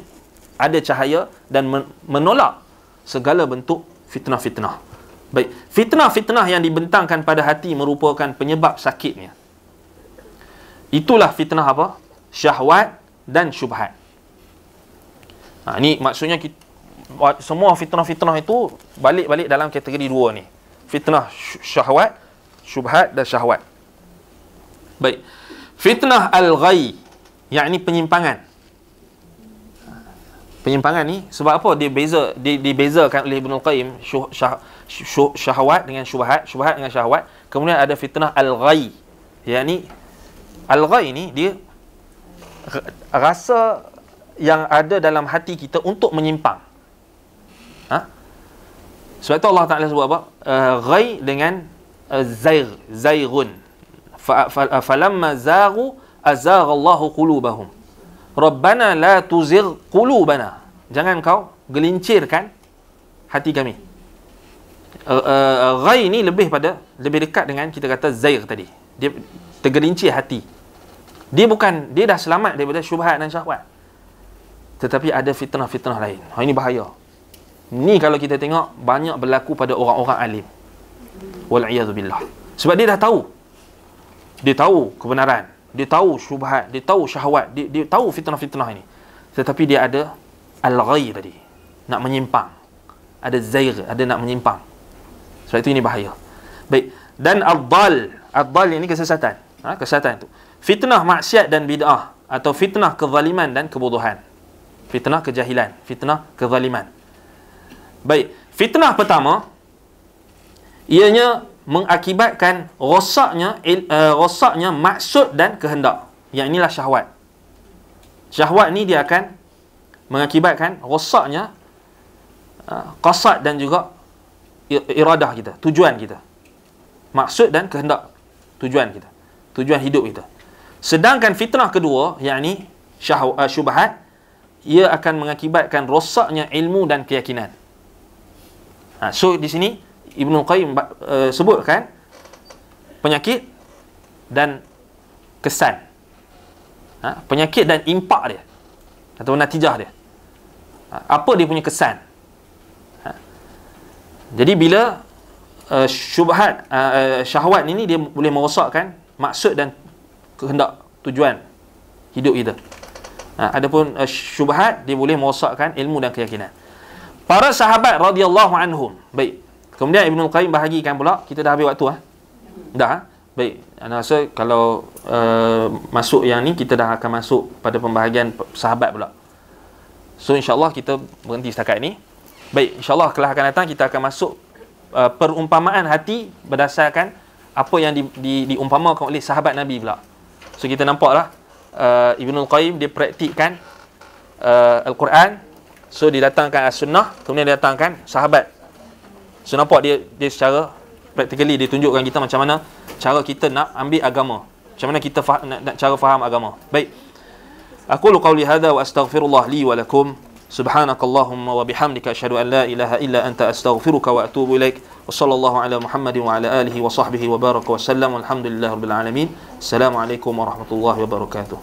A: ada cahaya dan menolak segala bentuk fitnah-fitnah baik fitnah-fitnah yang dibentangkan pada hati merupakan penyebab sakitnya itulah fitnah apa syahwat dan syubhat. Ha, ni maksudnya kita, semua fitnah-fitnah itu balik-balik dalam kategori dua ni. Fitnah syahwat, syubhat dan syahwat. Baik. Fitnah al-ghay, yakni penyimpangan. Penyimpangan ni sebab apa dia beza dia dibezakan oleh Ibnul Qayyim syah, syah, syahwat dengan syubhat, syubhat dengan syahwat. Kemudian ada fitnah al-ghay, yakni al-ghay ni dia rasa yang ada dalam hati kita untuk menyimpang. Ha? Sebab itu Allah Taala sebut apa? Uh, dengan eh, zair zairun. Fa falamma zaghu azagha Allah qulubahum. Rabbana la tuzigh qulubana. Jangan kau gelincirkan hati kami. Uh, uh, ni lebih pada lebih dekat dengan kita kata zair tadi. Dia tergelincir hati dia bukan dia dah selamat daripada syubhat dan syahwat tetapi ada fitnah-fitnah lain ha, ini bahaya ni kalau kita tengok banyak berlaku pada orang-orang alim wal'iyazubillah sebab dia dah tahu dia tahu kebenaran dia tahu syubhat dia tahu syahwat dia, dia tahu fitnah-fitnah ini tetapi dia ada al-ghay tadi nak menyimpang ada zair ada nak menyimpang sebab itu ini bahaya baik dan ad-dal ad-dal ini kesesatan ha, kesesatan itu fitnah maksiat dan bid'ah atau fitnah kezaliman dan kebodohan fitnah kejahilan fitnah kezaliman baik fitnah pertama ianya mengakibatkan rosaknya uh, rosaknya maksud dan kehendak yang inilah syahwat syahwat ni dia akan mengakibatkan rosaknya uh, qasad dan juga iradah kita tujuan kita maksud dan kehendak tujuan kita tujuan hidup kita Sedangkan fitnah kedua, yakni syahw, eh, syubahat, ia akan mengakibatkan rosaknya ilmu dan keyakinan. Ha, so, di sini, Ibn Qayyim uh, sebutkan penyakit dan kesan. Ha, penyakit dan impak dia. Atau natijah dia. Ha, apa dia punya kesan? Ha. Jadi, bila uh, eh, syubahat, uh, syahwat ini dia boleh merosakkan maksud dan kehendak tujuan hidup kita. Ha, adapun uh, syubhat dia boleh merosakkan ilmu dan keyakinan. Para sahabat radhiyallahu anhum. Baik. Kemudian Ibnu Qayyim bahagikan pula kita dah habis waktu ah. Ha? Dah. Ha? Baik. Ana rasa kalau uh, masuk yang ni kita dah akan masuk pada pembahagian sahabat pula. So insyaallah kita berhenti setakat ni. Baik, insyaallah kelas akan datang kita akan masuk uh, perumpamaan hati berdasarkan apa yang di, di, diumpamakan oleh sahabat Nabi pula. So kita nampaklah uh, Ibnul Qayyim dia praktikkan uh, Al-Quran. So dia datangkan as-sunnah, kemudian dia datangkan sahabat. So nampak dia dia secara practically dia tunjukkan kita macam mana cara kita nak ambil agama. Macam mana kita nak, nak cara faham agama. Baik. Aku qawli hadha wa astaghfirullah li wa lakum. سبحانك اللهم وبحمدك أشهد أن لا إله إلا أنت أستغفرك وأتوب إليك وصلى الله على محمد وعلى آله وصحبه وبارك وسلم والحمد لله رب العالمين السلام عليكم ورحمة الله وبركاته